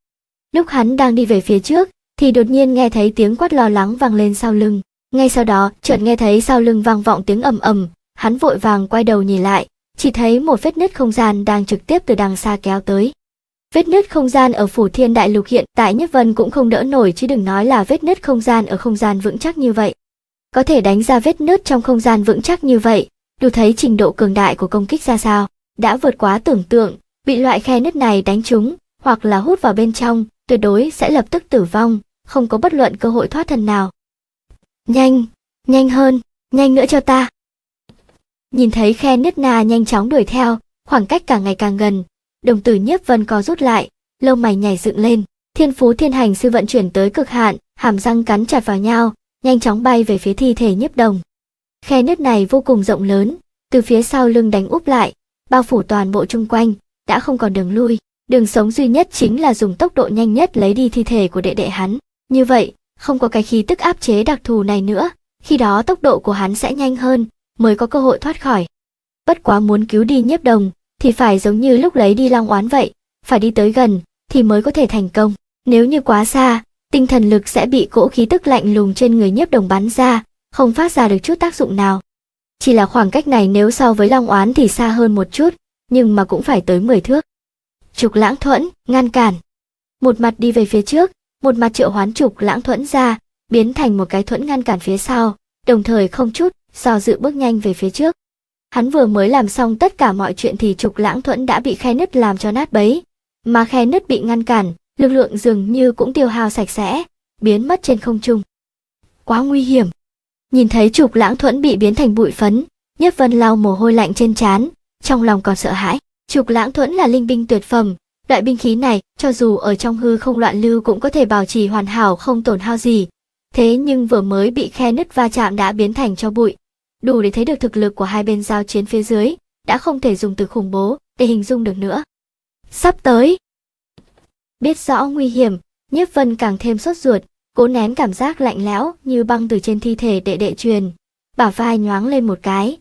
Lúc hắn đang đi về phía trước, thì đột nhiên nghe thấy tiếng quát lo lắng vang lên sau lưng. Ngay sau đó, chợt nghe thấy sau lưng vang vọng tiếng ầm ầm, hắn vội vàng quay đầu nhìn lại, chỉ thấy một vết nứt không gian đang trực tiếp từ đằng xa kéo tới. Vết nứt không gian ở phủ thiên đại lục hiện tại Nhất Vân cũng không đỡ nổi chứ đừng nói là vết nứt không gian ở không gian vững chắc như vậy. Có thể đánh ra vết nứt trong không gian vững chắc như vậy, đủ thấy trình độ cường đại của công kích ra sao, đã vượt quá tưởng tượng, bị loại khe nứt này đánh trúng, hoặc là hút vào bên trong, tuyệt đối sẽ lập tức tử vong, không có bất luận cơ hội thoát thân nào. Nhanh, nhanh hơn, nhanh nữa cho ta. Nhìn thấy khe nứt na nhanh chóng đuổi theo, khoảng cách càng ngày càng gần, đồng tử nhiếp vân co rút lại, lông mày nhảy dựng lên. Thiên phú thiên hành sư vận chuyển tới cực hạn, hàm răng cắn chặt vào nhau, nhanh chóng bay về phía thi thể nhiếp đồng. Khe nứt này vô cùng rộng lớn, từ phía sau lưng đánh úp lại, bao phủ toàn bộ chung quanh, đã không còn đường lui. Đường sống duy nhất chính là dùng tốc độ nhanh nhất lấy đi thi thể của đệ đệ hắn. Như vậy, không có cái khí tức áp chế đặc thù này nữa, khi đó tốc độ của hắn sẽ nhanh hơn, mới có cơ hội thoát khỏi. Bất quá muốn cứu đi nhiếp đồng, thì phải giống như lúc lấy đi long oán vậy, phải đi tới gần thì mới có thể thành công. Nếu như quá xa, tinh thần lực sẽ bị cỗ khí tức lạnh lùng trên người nhiếp đồng bắn ra, không phát ra được chút tác dụng nào. Chỉ là khoảng cách này nếu so với long oán thì xa hơn một chút, nhưng mà cũng phải tới 10 thước. Trục lãng thuẫn, ngăn cản. Một mặt đi về phía trước, một mặt triệu hoán trục lãng thuẫn ra, biến thành một cái thuẫn ngăn cản phía sau, đồng thời không chút, do dự bước nhanh về phía trước. Hắn vừa mới làm xong tất cả mọi chuyện thì trục lãng thuẫn đã bị khe nứt làm cho nát bấy. Mà khe nứt bị ngăn cản, lực lượng dường như cũng tiêu hao sạch sẽ, biến mất trên không trung. Quá nguy hiểm. Nhìn thấy trục lãng thuẫn bị biến thành bụi phấn, Nhất Vân lau mồ hôi lạnh trên trán, trong lòng còn sợ hãi. Trục lãng thuẫn là linh binh tuyệt phẩm, loại binh khí này cho dù ở trong hư không loạn lưu cũng có thể bảo trì hoàn hảo không tổn hao gì. Thế nhưng vừa mới bị khe nứt va chạm đã biến thành cho bụi, đủ để thấy được thực lực của hai bên giao chiến phía dưới, đã không thể dùng từ khủng bố để hình dung được nữa. Sắp tới! Biết rõ nguy hiểm, Nhiếp Vân càng thêm sốt ruột, cố nén cảm giác lạnh lẽo như băng từ trên thi thể đệ đệ truyền. Bả vai nhoáng lên một cái.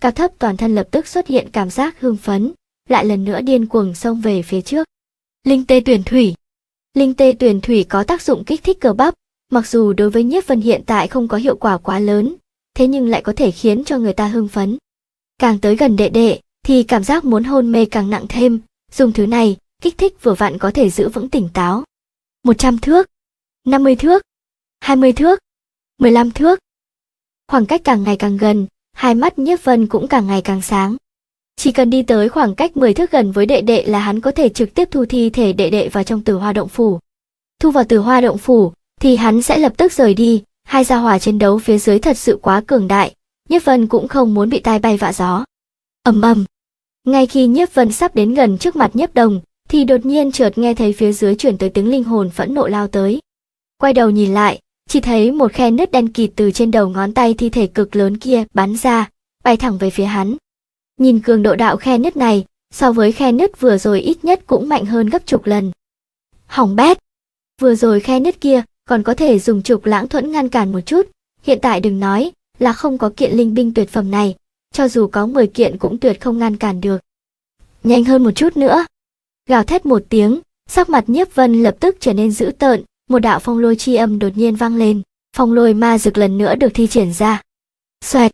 Cao thấp toàn thân lập tức xuất hiện cảm giác hưng phấn, lại lần nữa điên cuồng xông về phía trước. Linh tê tuyển thủy Linh tê tuyển thủy có tác dụng kích thích cơ bắp, mặc dù đối với nhiếp vân hiện tại không có hiệu quả quá lớn, thế nhưng lại có thể khiến cho người ta hưng phấn. Càng tới gần đệ đệ, thì cảm giác muốn hôn mê càng nặng thêm, dùng thứ này, kích thích vừa vặn có thể giữ vững tỉnh táo. 100 thước, 50 thước, 20 thước, 15 thước. Khoảng cách càng ngày càng gần, hai mắt Nhiếp Vân cũng càng ngày càng sáng. Chỉ cần đi tới khoảng cách 10 thước gần với đệ đệ là hắn có thể trực tiếp thu thi thể đệ đệ vào trong tử hoa động phủ. Thu vào tử hoa động phủ thì hắn sẽ lập tức rời đi, hai gia hỏa chiến đấu phía dưới thật sự quá cường đại, nhất Vân cũng không muốn bị tai bay vạ gió. Ầm ầm. Ngay khi nhất Vân sắp đến gần trước mặt nhất Đồng, thì đột nhiên chợt nghe thấy phía dưới chuyển tới tiếng linh hồn phẫn nộ lao tới. Quay đầu nhìn lại, chỉ thấy một khe nứt đen kịt từ trên đầu ngón tay thi thể cực lớn kia bắn ra, bay thẳng về phía hắn. Nhìn cường độ đạo khe nứt này, so với khe nứt vừa rồi ít nhất cũng mạnh hơn gấp chục lần. Hỏng bét! Vừa rồi khe nứt kia, còn có thể dùng trục lãng thuẫn ngăn cản một chút. Hiện tại đừng nói là không có kiện linh binh tuyệt phẩm này, cho dù có 10 kiện cũng tuyệt không ngăn cản được. Nhanh hơn một chút nữa. Gào thét một tiếng, sắc mặt nhiếp vân lập tức trở nên dữ tợn, một đạo phong lôi chi âm đột nhiên vang lên, phong lôi ma rực lần nữa được thi triển ra. Xoẹt!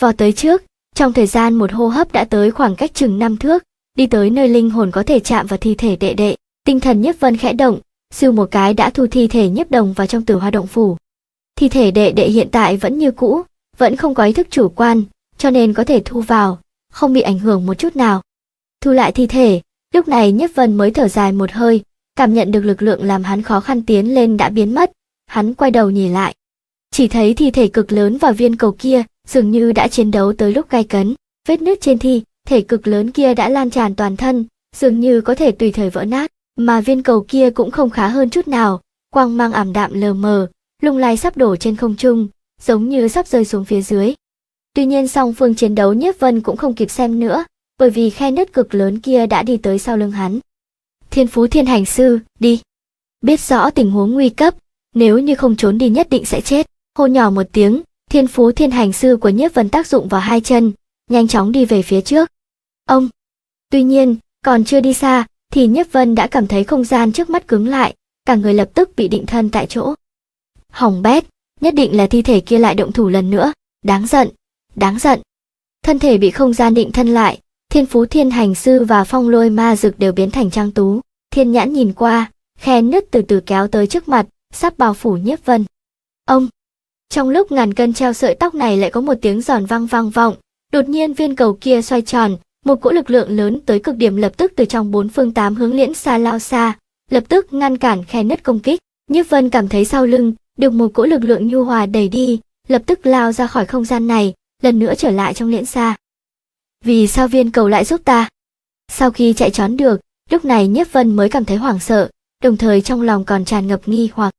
Vò tới trước, trong thời gian một hô hấp đã tới khoảng cách chừng năm thước, đi tới nơi linh hồn có thể chạm vào thi thể đệ đệ. Tinh thần nhiếp vân khẽ động, siêu một cái đã thu thi thể nhấp đồng vào trong tử hoa động phủ. Thi thể đệ đệ hiện tại vẫn như cũ, vẫn không có ý thức chủ quan, cho nên có thể thu vào, không bị ảnh hưởng một chút nào. Thu lại thi thể, lúc này Nhất Vân mới thở dài một hơi, cảm nhận được lực lượng làm hắn khó khăn tiến lên đã biến mất, hắn quay đầu nhìn lại. Chỉ thấy thi thể cực lớn và viên cầu kia dường như đã chiến đấu tới lúc gai cấn, vết nước trên thi, thể cực lớn kia đã lan tràn toàn thân, dường như có thể tùy thời vỡ nát. Mà viên cầu kia cũng không khá hơn chút nào, quang mang ảm đạm lờ mờ, lung lay sắp đổ trên không trung, giống như sắp rơi xuống phía dưới. Tuy nhiên song phương chiến đấu Nhiếp Vân cũng không kịp xem nữa, bởi vì khe nứt cực lớn kia đã đi tới sau lưng hắn. Thiên Phú Thiên Hành Sư, đi. Biết rõ tình huống nguy cấp, nếu như không trốn đi nhất định sẽ chết. Hô nhỏ một tiếng, Thiên Phú Thiên Hành Sư của Nhiếp Vân tác dụng vào hai chân, nhanh chóng đi về phía trước. Ông. Tuy nhiên, còn chưa đi xa, thì nhất Vân đã cảm thấy không gian trước mắt cứng lại, cả người lập tức bị định thân tại chỗ. Hỏng bét, nhất định là thi thể kia lại động thủ lần nữa, đáng giận, đáng giận. Thân thể bị không gian định thân lại, Thiên Phú Thiên Hành Sư và Phong Lôi Ma Dực đều biến thành trang tú, Thiên Nhãn nhìn qua, khe nứt từ từ kéo tới trước mặt, sắp bao phủ nhất Vân. Ông! Trong lúc ngàn cân treo sợi tóc này lại có một tiếng giòn vang vang vọng, đột nhiên viên cầu kia xoay tròn, một cỗ lực lượng lớn tới cực điểm lập tức từ trong bốn phương tám hướng liễn xa lao xa, lập tức ngăn cản khe nứt công kích. Nhiếp Vân cảm thấy sau lưng được một cỗ lực lượng nhu hòa đẩy đi, lập tức lao ra khỏi không gian này, lần nữa trở lại trong liễn xa. Vì sao viên cầu lại giúp ta? Sau khi chạy trốn được, lúc này Nhiếp Vân mới cảm thấy hoảng sợ, đồng thời trong lòng còn tràn ngập nghi hoặc.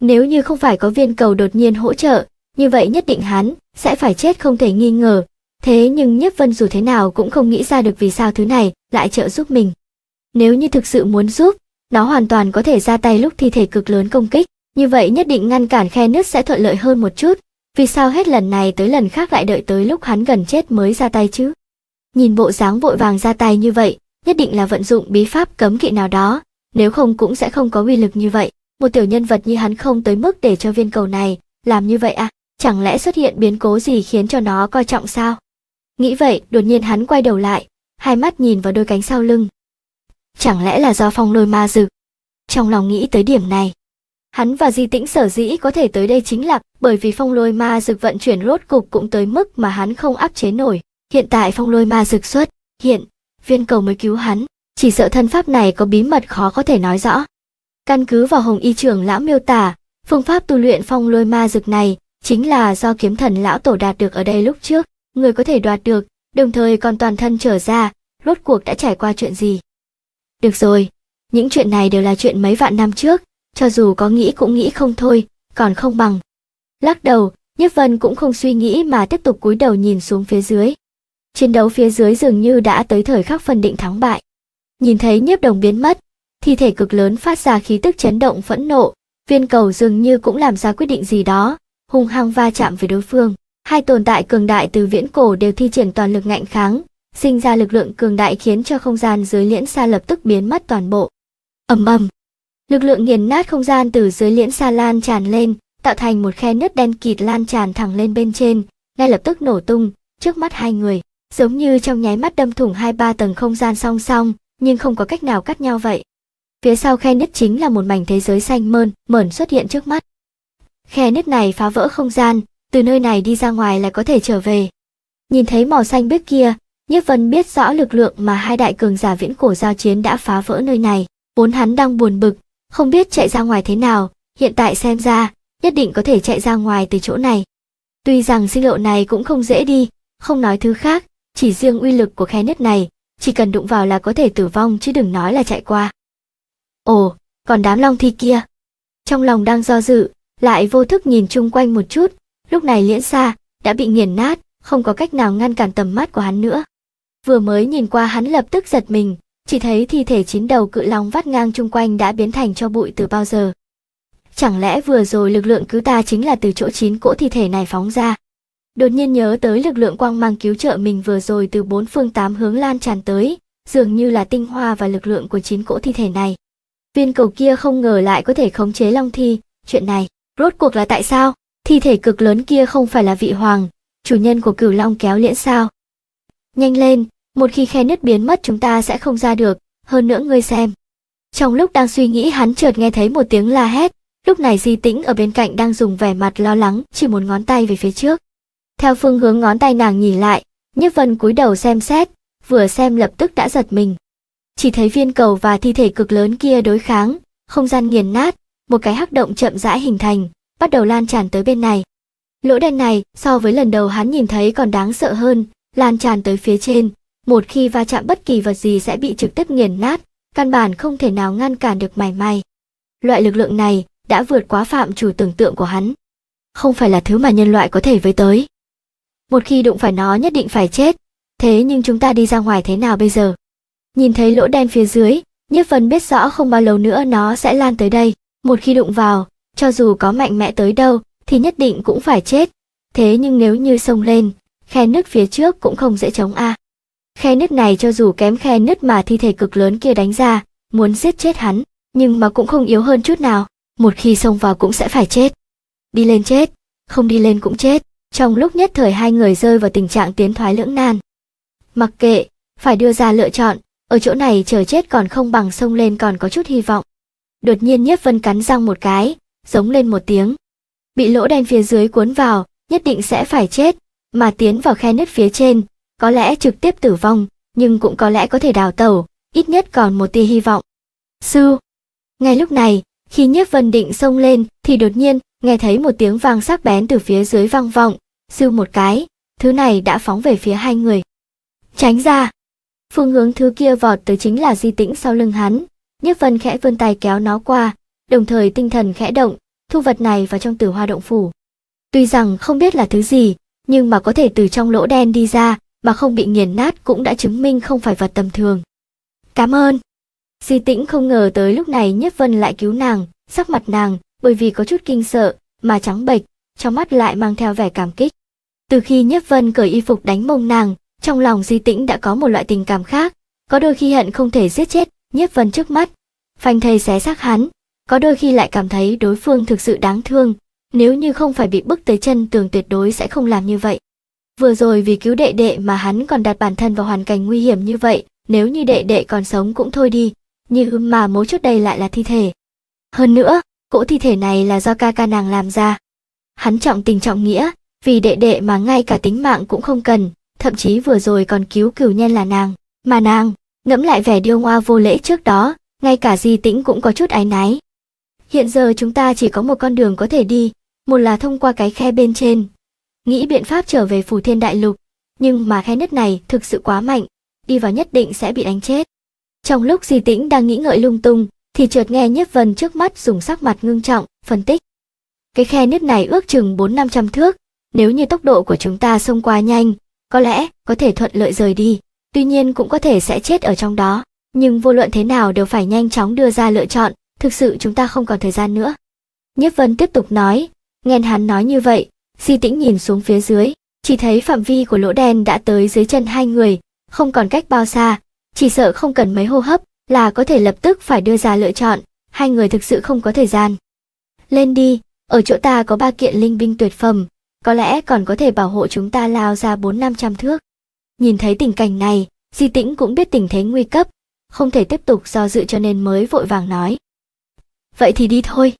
Nếu như không phải có viên cầu đột nhiên hỗ trợ, như vậy nhất định hắn sẽ phải chết không thể nghi ngờ, Thế nhưng Nhất Vân dù thế nào cũng không nghĩ ra được vì sao thứ này lại trợ giúp mình. Nếu như thực sự muốn giúp, nó hoàn toàn có thể ra tay lúc thi thể cực lớn công kích, như vậy nhất định ngăn cản khe nứt sẽ thuận lợi hơn một chút. Vì sao hết lần này tới lần khác lại đợi tới lúc hắn gần chết mới ra tay chứ? Nhìn bộ dáng vội vàng ra tay như vậy, nhất định là vận dụng bí pháp cấm kỵ nào đó, nếu không cũng sẽ không có uy lực như vậy. Một tiểu nhân vật như hắn không tới mức để cho viên cầu này làm như vậy à? Chẳng lẽ xuất hiện biến cố gì khiến cho nó coi trọng sao? Nghĩ vậy, đột nhiên hắn quay đầu lại, hai mắt nhìn vào đôi cánh sau lưng. Chẳng lẽ là do phong lôi ma rực? Trong lòng nghĩ tới điểm này, hắn và Di Tĩnh sở dĩ có thể tới đây chính là bởi vì phong lôi ma rực vận chuyển rốt cục cũng tới mức mà hắn không áp chế nổi. Hiện tại phong lôi ma rực xuất, hiện, viên cầu mới cứu hắn, chỉ sợ thân pháp này có bí mật khó có thể nói rõ. Căn cứ vào hồng y trưởng lão miêu tả, phương pháp tu luyện phong lôi ma rực này chính là do kiếm thần lão tổ đạt được ở đây lúc trước người có thể đoạt được, đồng thời còn toàn thân trở ra, rốt cuộc đã trải qua chuyện gì. Được rồi, những chuyện này đều là chuyện mấy vạn năm trước, cho dù có nghĩ cũng nghĩ không thôi, còn không bằng. Lắc đầu, Nhất Vân cũng không suy nghĩ mà tiếp tục cúi đầu nhìn xuống phía dưới. Chiến đấu phía dưới dường như đã tới thời khắc phân định thắng bại. Nhìn thấy nhiếp đồng biến mất, thi thể cực lớn phát ra khí tức chấn động phẫn nộ, viên cầu dường như cũng làm ra quyết định gì đó, hung hăng va chạm với đối phương. Hai tồn tại cường đại từ viễn cổ đều thi triển toàn lực ngạnh kháng, sinh ra lực lượng cường đại khiến cho không gian dưới liễn xa lập tức biến mất toàn bộ. Ầm ầm. Lực lượng nghiền nát không gian từ dưới liễn xa lan tràn lên, tạo thành một khe nứt đen kịt lan tràn thẳng lên bên trên, ngay lập tức nổ tung trước mắt hai người, giống như trong nháy mắt đâm thủng hai ba tầng không gian song song, nhưng không có cách nào cắt nhau vậy. Phía sau khe nứt chính là một mảnh thế giới xanh mơn, mởn xuất hiện trước mắt. Khe nứt này phá vỡ không gian, từ nơi này đi ra ngoài lại có thể trở về. Nhìn thấy màu xanh biết kia, nhất Vân biết rõ lực lượng mà hai đại cường giả viễn cổ giao chiến đã phá vỡ nơi này, vốn hắn đang buồn bực, không biết chạy ra ngoài thế nào, hiện tại xem ra, nhất định có thể chạy ra ngoài từ chỗ này. Tuy rằng sinh lộ này cũng không dễ đi, không nói thứ khác, chỉ riêng uy lực của khe nứt này, chỉ cần đụng vào là có thể tử vong chứ đừng nói là chạy qua. Ồ, còn đám long thi kia. Trong lòng đang do dự, lại vô thức nhìn chung quanh một chút, Lúc này Liễn xa đã bị nghiền nát, không có cách nào ngăn cản tầm mắt của hắn nữa. Vừa mới nhìn qua hắn lập tức giật mình, chỉ thấy thi thể chín đầu cự long vắt ngang chung quanh đã biến thành cho bụi từ bao giờ. Chẳng lẽ vừa rồi lực lượng cứu ta chính là từ chỗ chín cỗ thi thể này phóng ra? Đột nhiên nhớ tới lực lượng quang mang cứu trợ mình vừa rồi từ bốn phương tám hướng lan tràn tới, dường như là tinh hoa và lực lượng của chín cỗ thi thể này. Viên cầu kia không ngờ lại có thể khống chế long thi, chuyện này, rốt cuộc là tại sao? Thi thể cực lớn kia không phải là vị hoàng, chủ nhân của cửu long kéo liễn sao. Nhanh lên, một khi khe nứt biến mất chúng ta sẽ không ra được, hơn nữa ngươi xem. Trong lúc đang suy nghĩ hắn chợt nghe thấy một tiếng la hét, lúc này di tĩnh ở bên cạnh đang dùng vẻ mặt lo lắng chỉ một ngón tay về phía trước. Theo phương hướng ngón tay nàng nhìn lại, Nhiếp Vân cúi đầu xem xét, vừa xem lập tức đã giật mình. Chỉ thấy viên cầu và thi thể cực lớn kia đối kháng, không gian nghiền nát, một cái hắc động chậm rãi hình thành, bắt đầu lan tràn tới bên này. Lỗ đen này, so với lần đầu hắn nhìn thấy còn đáng sợ hơn, lan tràn tới phía trên, một khi va chạm bất kỳ vật gì sẽ bị trực tiếp nghiền nát, căn bản không thể nào ngăn cản được mảy may. Loại lực lượng này đã vượt quá phạm chủ tưởng tượng của hắn. Không phải là thứ mà nhân loại có thể với tới. Một khi đụng phải nó nhất định phải chết, thế nhưng chúng ta đi ra ngoài thế nào bây giờ? Nhìn thấy lỗ đen phía dưới, nhất Vân biết rõ không bao lâu nữa nó sẽ lan tới đây, một khi đụng vào, cho dù có mạnh mẽ tới đâu thì nhất định cũng phải chết. Thế nhưng nếu như sông lên, khe nước phía trước cũng không dễ chống a. À. Khe nước này cho dù kém khe nước mà thi thể cực lớn kia đánh ra, muốn giết chết hắn, nhưng mà cũng không yếu hơn chút nào, một khi xông vào cũng sẽ phải chết. Đi lên chết, không đi lên cũng chết, trong lúc nhất thời hai người rơi vào tình trạng tiến thoái lưỡng nan. Mặc kệ, phải đưa ra lựa chọn, ở chỗ này chờ chết còn không bằng sông lên còn có chút hy vọng. Đột nhiên Nhiếp Vân cắn răng một cái, giống lên một tiếng. Bị lỗ đen phía dưới cuốn vào, nhất định sẽ phải chết, mà tiến vào khe nứt phía trên, có lẽ trực tiếp tử vong, nhưng cũng có lẽ có thể đào tẩu, ít nhất còn một tia hy vọng. Sư! Ngay lúc này, khi nhiếp vân định xông lên thì đột nhiên nghe thấy một tiếng vang sắc bén từ phía dưới vang vọng, sư một cái, thứ này đã phóng về phía hai người. Tránh ra! Phương hướng thứ kia vọt tới chính là di tĩnh sau lưng hắn, nhiếp vân khẽ vươn tay kéo nó qua, đồng thời tinh thần khẽ động, thu vật này vào trong tử hoa động phủ. Tuy rằng không biết là thứ gì, nhưng mà có thể từ trong lỗ đen đi ra mà không bị nghiền nát cũng đã chứng minh không phải vật tầm thường. Cảm ơn. Di tĩnh không ngờ tới lúc này Nhất Vân lại cứu nàng, sắc mặt nàng bởi vì có chút kinh sợ mà trắng bệch, trong mắt lại mang theo vẻ cảm kích. Từ khi Nhất Vân cởi y phục đánh mông nàng, trong lòng Di Tĩnh đã có một loại tình cảm khác, có đôi khi hận không thể giết chết Nhất Vân trước mắt. Phanh thầy xé xác hắn, có đôi khi lại cảm thấy đối phương thực sự đáng thương, nếu như không phải bị bức tới chân tường tuyệt đối sẽ không làm như vậy. Vừa rồi vì cứu đệ đệ mà hắn còn đặt bản thân vào hoàn cảnh nguy hiểm như vậy, nếu như đệ đệ còn sống cũng thôi đi, nhưng mà mối chốt đây lại là thi thể. Hơn nữa, cỗ thi thể này là do ca ca nàng làm ra. Hắn trọng tình trọng nghĩa, vì đệ đệ mà ngay cả tính mạng cũng không cần, thậm chí vừa rồi còn cứu cửu nhân là nàng, mà nàng, ngẫm lại vẻ điêu ngoa vô lễ trước đó, ngay cả di tĩnh cũng có chút áy náy. Hiện giờ chúng ta chỉ có một con đường có thể đi, một là thông qua cái khe bên trên. Nghĩ biện pháp trở về phủ thiên đại lục, nhưng mà khe nứt này thực sự quá mạnh, đi vào nhất định sẽ bị đánh chết. Trong lúc Di Tĩnh đang nghĩ ngợi lung tung, thì chợt nghe Nhiếp Vân trước mắt dùng sắc mặt ngưng trọng, phân tích. Cái khe nứt này ước chừng 4-500 thước, nếu như tốc độ của chúng ta xông qua nhanh, có lẽ có thể thuận lợi rời đi, tuy nhiên cũng có thể sẽ chết ở trong đó, nhưng vô luận thế nào đều phải nhanh chóng đưa ra lựa chọn, thực sự chúng ta không còn thời gian nữa. Nhất Vân tiếp tục nói, nghe hắn nói như vậy, Di Tĩnh nhìn xuống phía dưới, chỉ thấy phạm vi của lỗ đen đã tới dưới chân hai người, không còn cách bao xa, chỉ sợ không cần mấy hô hấp là có thể lập tức phải đưa ra lựa chọn, hai người thực sự không có thời gian. Lên đi, ở chỗ ta có ba kiện linh binh tuyệt phẩm, có lẽ còn có thể bảo hộ chúng ta lao ra bốn năm trăm thước. Nhìn thấy tình cảnh này, Di Tĩnh cũng biết tình thế nguy cấp, không thể tiếp tục do dự cho nên mới vội vàng nói vậy thì đi thôi.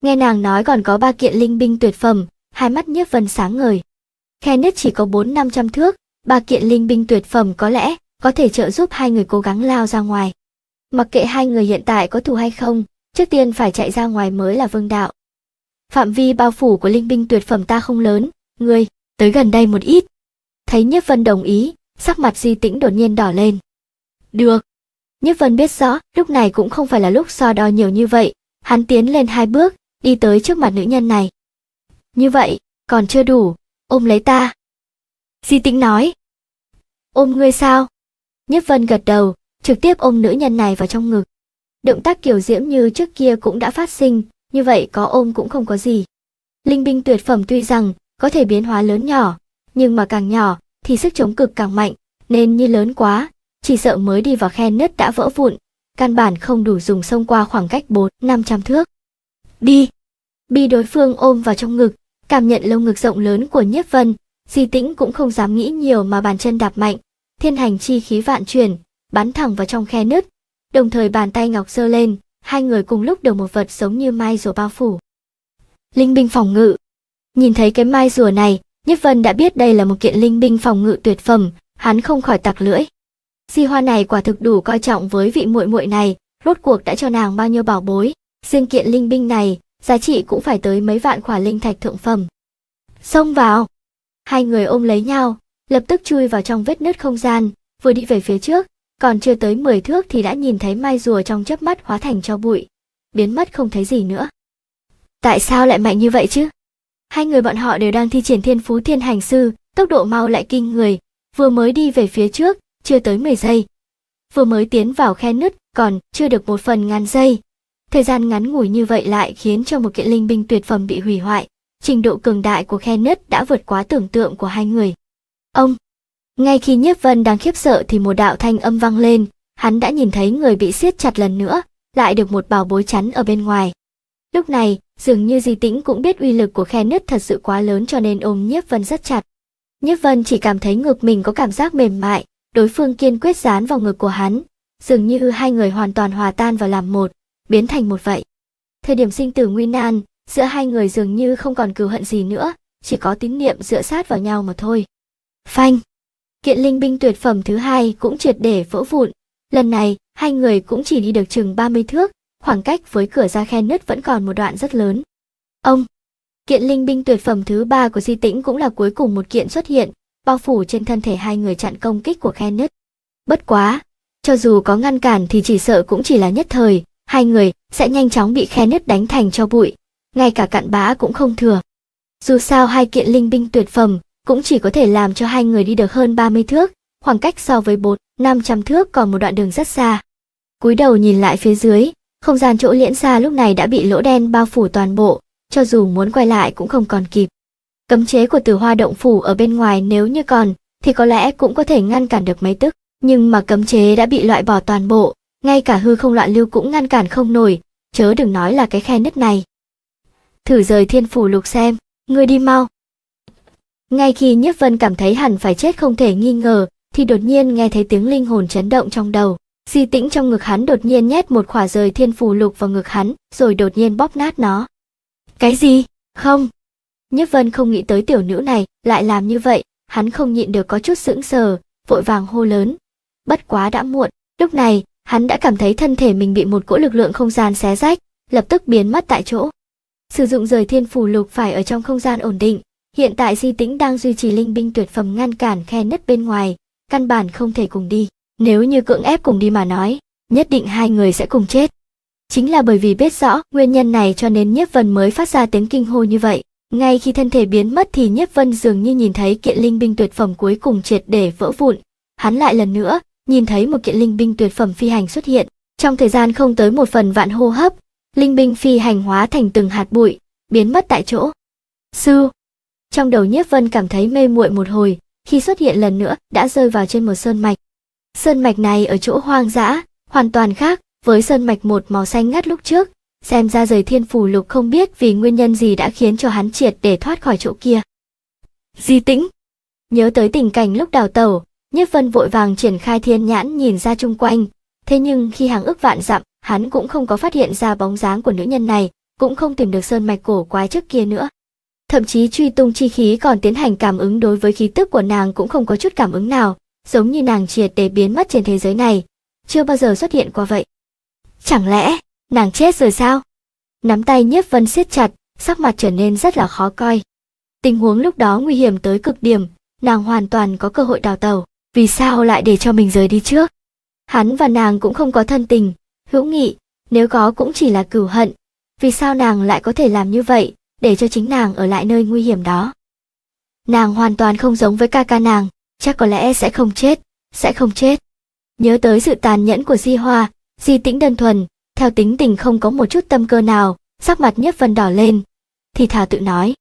Nghe nàng nói còn có ba kiện linh binh tuyệt phẩm, hai mắt nhiếp vân sáng ngời. Khe nứt chỉ có bốn năm trăm thước, ba kiện linh binh tuyệt phẩm có lẽ có thể trợ giúp hai người cố gắng lao ra ngoài. Mặc kệ hai người hiện tại có thù hay không, trước tiên phải chạy ra ngoài mới là vương đạo. Phạm vi bao phủ của linh binh tuyệt phẩm ta không lớn, ngươi, tới gần đây một ít. Thấy Nhiếp Vân đồng ý, sắc mặt Di Tĩnh đột nhiên đỏ lên. Được. Nhiếp Vân biết rõ, lúc này cũng không phải là lúc so đo nhiều như vậy, Hắn tiến lên hai bước, đi tới trước mặt nữ nhân này. Như vậy, còn chưa đủ, ôm lấy ta. Di tĩnh nói. Ôm ngươi sao? Nhất Vân gật đầu, trực tiếp ôm nữ nhân này vào trong ngực. Động tác kiểu diễm như trước kia cũng đã phát sinh, như vậy có ôm cũng không có gì. Linh binh tuyệt phẩm tuy rằng có thể biến hóa lớn nhỏ, nhưng mà càng nhỏ thì sức chống cực càng mạnh, nên như lớn quá, chỉ sợ mới đi vào khe nứt đã vỡ vụn, căn bản không đủ dùng xông qua khoảng cách 4 500 thước. Đi! Bị đối phương ôm vào trong ngực, cảm nhận lông ngực rộng lớn của nhiếp vân, di tĩnh cũng không dám nghĩ nhiều mà bàn chân đạp mạnh, thiên hành chi khí vạn chuyển, bắn thẳng vào trong khe nứt, đồng thời bàn tay ngọc sơ lên, hai người cùng lúc đều một vật giống như mai rùa bao phủ. Linh binh phòng ngự Nhìn thấy cái mai rùa này, Nhất Vân đã biết đây là một kiện linh binh phòng ngự tuyệt phẩm, hắn không khỏi tặc lưỡi. Di Hoa này quả thực đủ coi trọng với vị muội muội này, rốt cuộc đã cho nàng bao nhiêu bảo bối. Riêng kiện linh binh này, giá trị cũng phải tới mấy vạn khỏa linh thạch thượng phẩm. Xông vào! Hai người ôm lấy nhau, lập tức chui vào trong vết nứt không gian, vừa đi về phía trước, còn chưa tới 10 thước thì đã nhìn thấy mai rùa trong chớp mắt hóa thành cho bụi, biến mất không thấy gì nữa. Tại sao lại mạnh như vậy chứ? Hai người bọn họ đều đang thi triển thiên phú thiên hành sư, tốc độ mau lại kinh người, vừa mới đi về phía trước chưa tới 10 giây. Vừa mới tiến vào khe nứt, còn chưa được một phần ngàn giây. Thời gian ngắn ngủi như vậy lại khiến cho một kiện linh binh tuyệt phẩm bị hủy hoại. Trình độ cường đại của khe nứt đã vượt quá tưởng tượng của hai người. Ông! Ngay khi Nhiếp Vân đang khiếp sợ thì một đạo thanh âm vang lên, hắn đã nhìn thấy người bị siết chặt lần nữa, lại được một bảo bối chắn ở bên ngoài. Lúc này, dường như Di Tĩnh cũng biết uy lực của khe nứt thật sự quá lớn cho nên ôm Nhiếp Vân rất chặt. Nhiếp Vân chỉ cảm thấy ngực mình có cảm giác mềm mại, đối phương kiên quyết dán vào ngực của hắn, dường như hai người hoàn toàn hòa tan vào làm một, biến thành một vậy. Thời điểm sinh tử nguy nan, giữa hai người dường như không còn cừu hận gì nữa, chỉ có tín niệm dựa sát vào nhau mà thôi. Phanh! Kiện linh binh tuyệt phẩm thứ hai cũng triệt để vỡ vụn, lần này hai người cũng chỉ đi được chừng 30 thước, khoảng cách với cửa ra khe nứt vẫn còn một đoạn rất lớn. Ông! Kiện linh binh tuyệt phẩm thứ ba của Di Tĩnh cũng là cuối cùng một kiện xuất hiện, bao phủ trên thân thể hai người chặn công kích của khe nứt. Bất quá, cho dù có ngăn cản thì chỉ sợ cũng chỉ là nhất thời, hai người sẽ nhanh chóng bị khe nứt đánh thành cho bụi, ngay cả cặn bã cũng không thừa. Dù sao hai kiện linh binh tuyệt phẩm cũng chỉ có thể làm cho hai người đi được hơn 30 thước, khoảng cách so với 4, 500 thước còn một đoạn đường rất xa. Cúi đầu nhìn lại phía dưới, không gian chỗ liễn xa lúc này đã bị lỗ đen bao phủ toàn bộ, cho dù muốn quay lại cũng không còn kịp. Cấm chế của tử hoa động phủ ở bên ngoài nếu như còn, thì có lẽ cũng có thể ngăn cản được mấy tức. Nhưng mà cấm chế đã bị loại bỏ toàn bộ, ngay cả hư không loạn lưu cũng ngăn cản không nổi, chớ đừng nói là cái khe nứt này. Thử rời thiên phủ lục xem, ngươi đi mau. Ngay khi Nhiếp Vân cảm thấy hẳn phải chết không thể nghi ngờ, thì đột nhiên nghe thấy tiếng linh hồn chấn động trong đầu. Di tĩnh trong ngực hắn đột nhiên nhét một khỏa rời thiên phù lục vào ngực hắn, rồi đột nhiên bóp nát nó. Cái gì? Không, Nhất Vân không nghĩ tới tiểu nữ này lại làm như vậy, hắn không nhịn được có chút sững sờ, vội vàng hô lớn. Bất quá đã muộn, lúc này, hắn đã cảm thấy thân thể mình bị một cỗ lực lượng không gian xé rách, lập tức biến mất tại chỗ. Sử dụng rời thiên phù lục phải ở trong không gian ổn định, hiện tại Di Tĩnh đang duy trì linh binh tuyệt phẩm ngăn cản khe nứt bên ngoài, căn bản không thể cùng đi. Nếu như cưỡng ép cùng đi mà nói, nhất định hai người sẽ cùng chết. Chính là bởi vì biết rõ nguyên nhân này cho nên Nhất Vân mới phát ra tiếng kinh hô như vậy. Ngay khi thân thể biến mất thì Nhất Vân dường như nhìn thấy kiện linh binh tuyệt phẩm cuối cùng triệt để vỡ vụn. Hắn lại lần nữa, nhìn thấy một kiện linh binh tuyệt phẩm phi hành xuất hiện. Trong thời gian không tới một phần vạn hô hấp, linh binh phi hành hóa thành từng hạt bụi, biến mất tại chỗ. Sư! Trong đầu Nhất Vân cảm thấy mê muội một hồi, khi xuất hiện lần nữa đã rơi vào trên một sơn mạch. Sơn mạch này ở chỗ hoang dã, hoàn toàn khác với sơn mạch một màu xanh ngắt lúc trước, xem ra rời thiên phủ lục không biết vì nguyên nhân gì đã khiến cho hắn triệt để thoát khỏi chỗ kia. Di tĩnh Nhớ tới tình cảnh lúc đào tẩu, nhất Vân vội vàng triển khai thiên nhãn nhìn ra chung quanh, thế nhưng khi hàng ức vạn dặm, hắn cũng không có phát hiện ra bóng dáng của nữ nhân này, cũng không tìm được sơn mạch cổ quái trước kia nữa. Thậm chí truy tung chi khí còn tiến hành cảm ứng đối với khí tức của nàng cũng không có chút cảm ứng nào, giống như nàng triệt để biến mất trên thế giới này, chưa bao giờ xuất hiện qua vậy. Chẳng lẽ Nàng chết rồi sao? Nắm tay nhiếp vân siết chặt, sắc mặt trở nên rất là khó coi. Tình huống lúc đó nguy hiểm tới cực điểm, nàng hoàn toàn có cơ hội đào tẩu. Vì sao lại để cho mình rời đi trước? Hắn và nàng cũng không có thân tình, hữu nghị, nếu có cũng chỉ là cửu hận. Vì sao nàng lại có thể làm như vậy, để cho chính nàng ở lại nơi nguy hiểm đó? Nàng hoàn toàn không giống với ca ca nàng, chắc có lẽ sẽ không chết, sẽ không chết. Nhớ tới sự tàn nhẫn của Di Hoa, Di Tĩnh đơn thuần, theo tính tình không có một chút tâm cơ nào, sắc mặt nhất phần đỏ lên. Thì thà tự nói.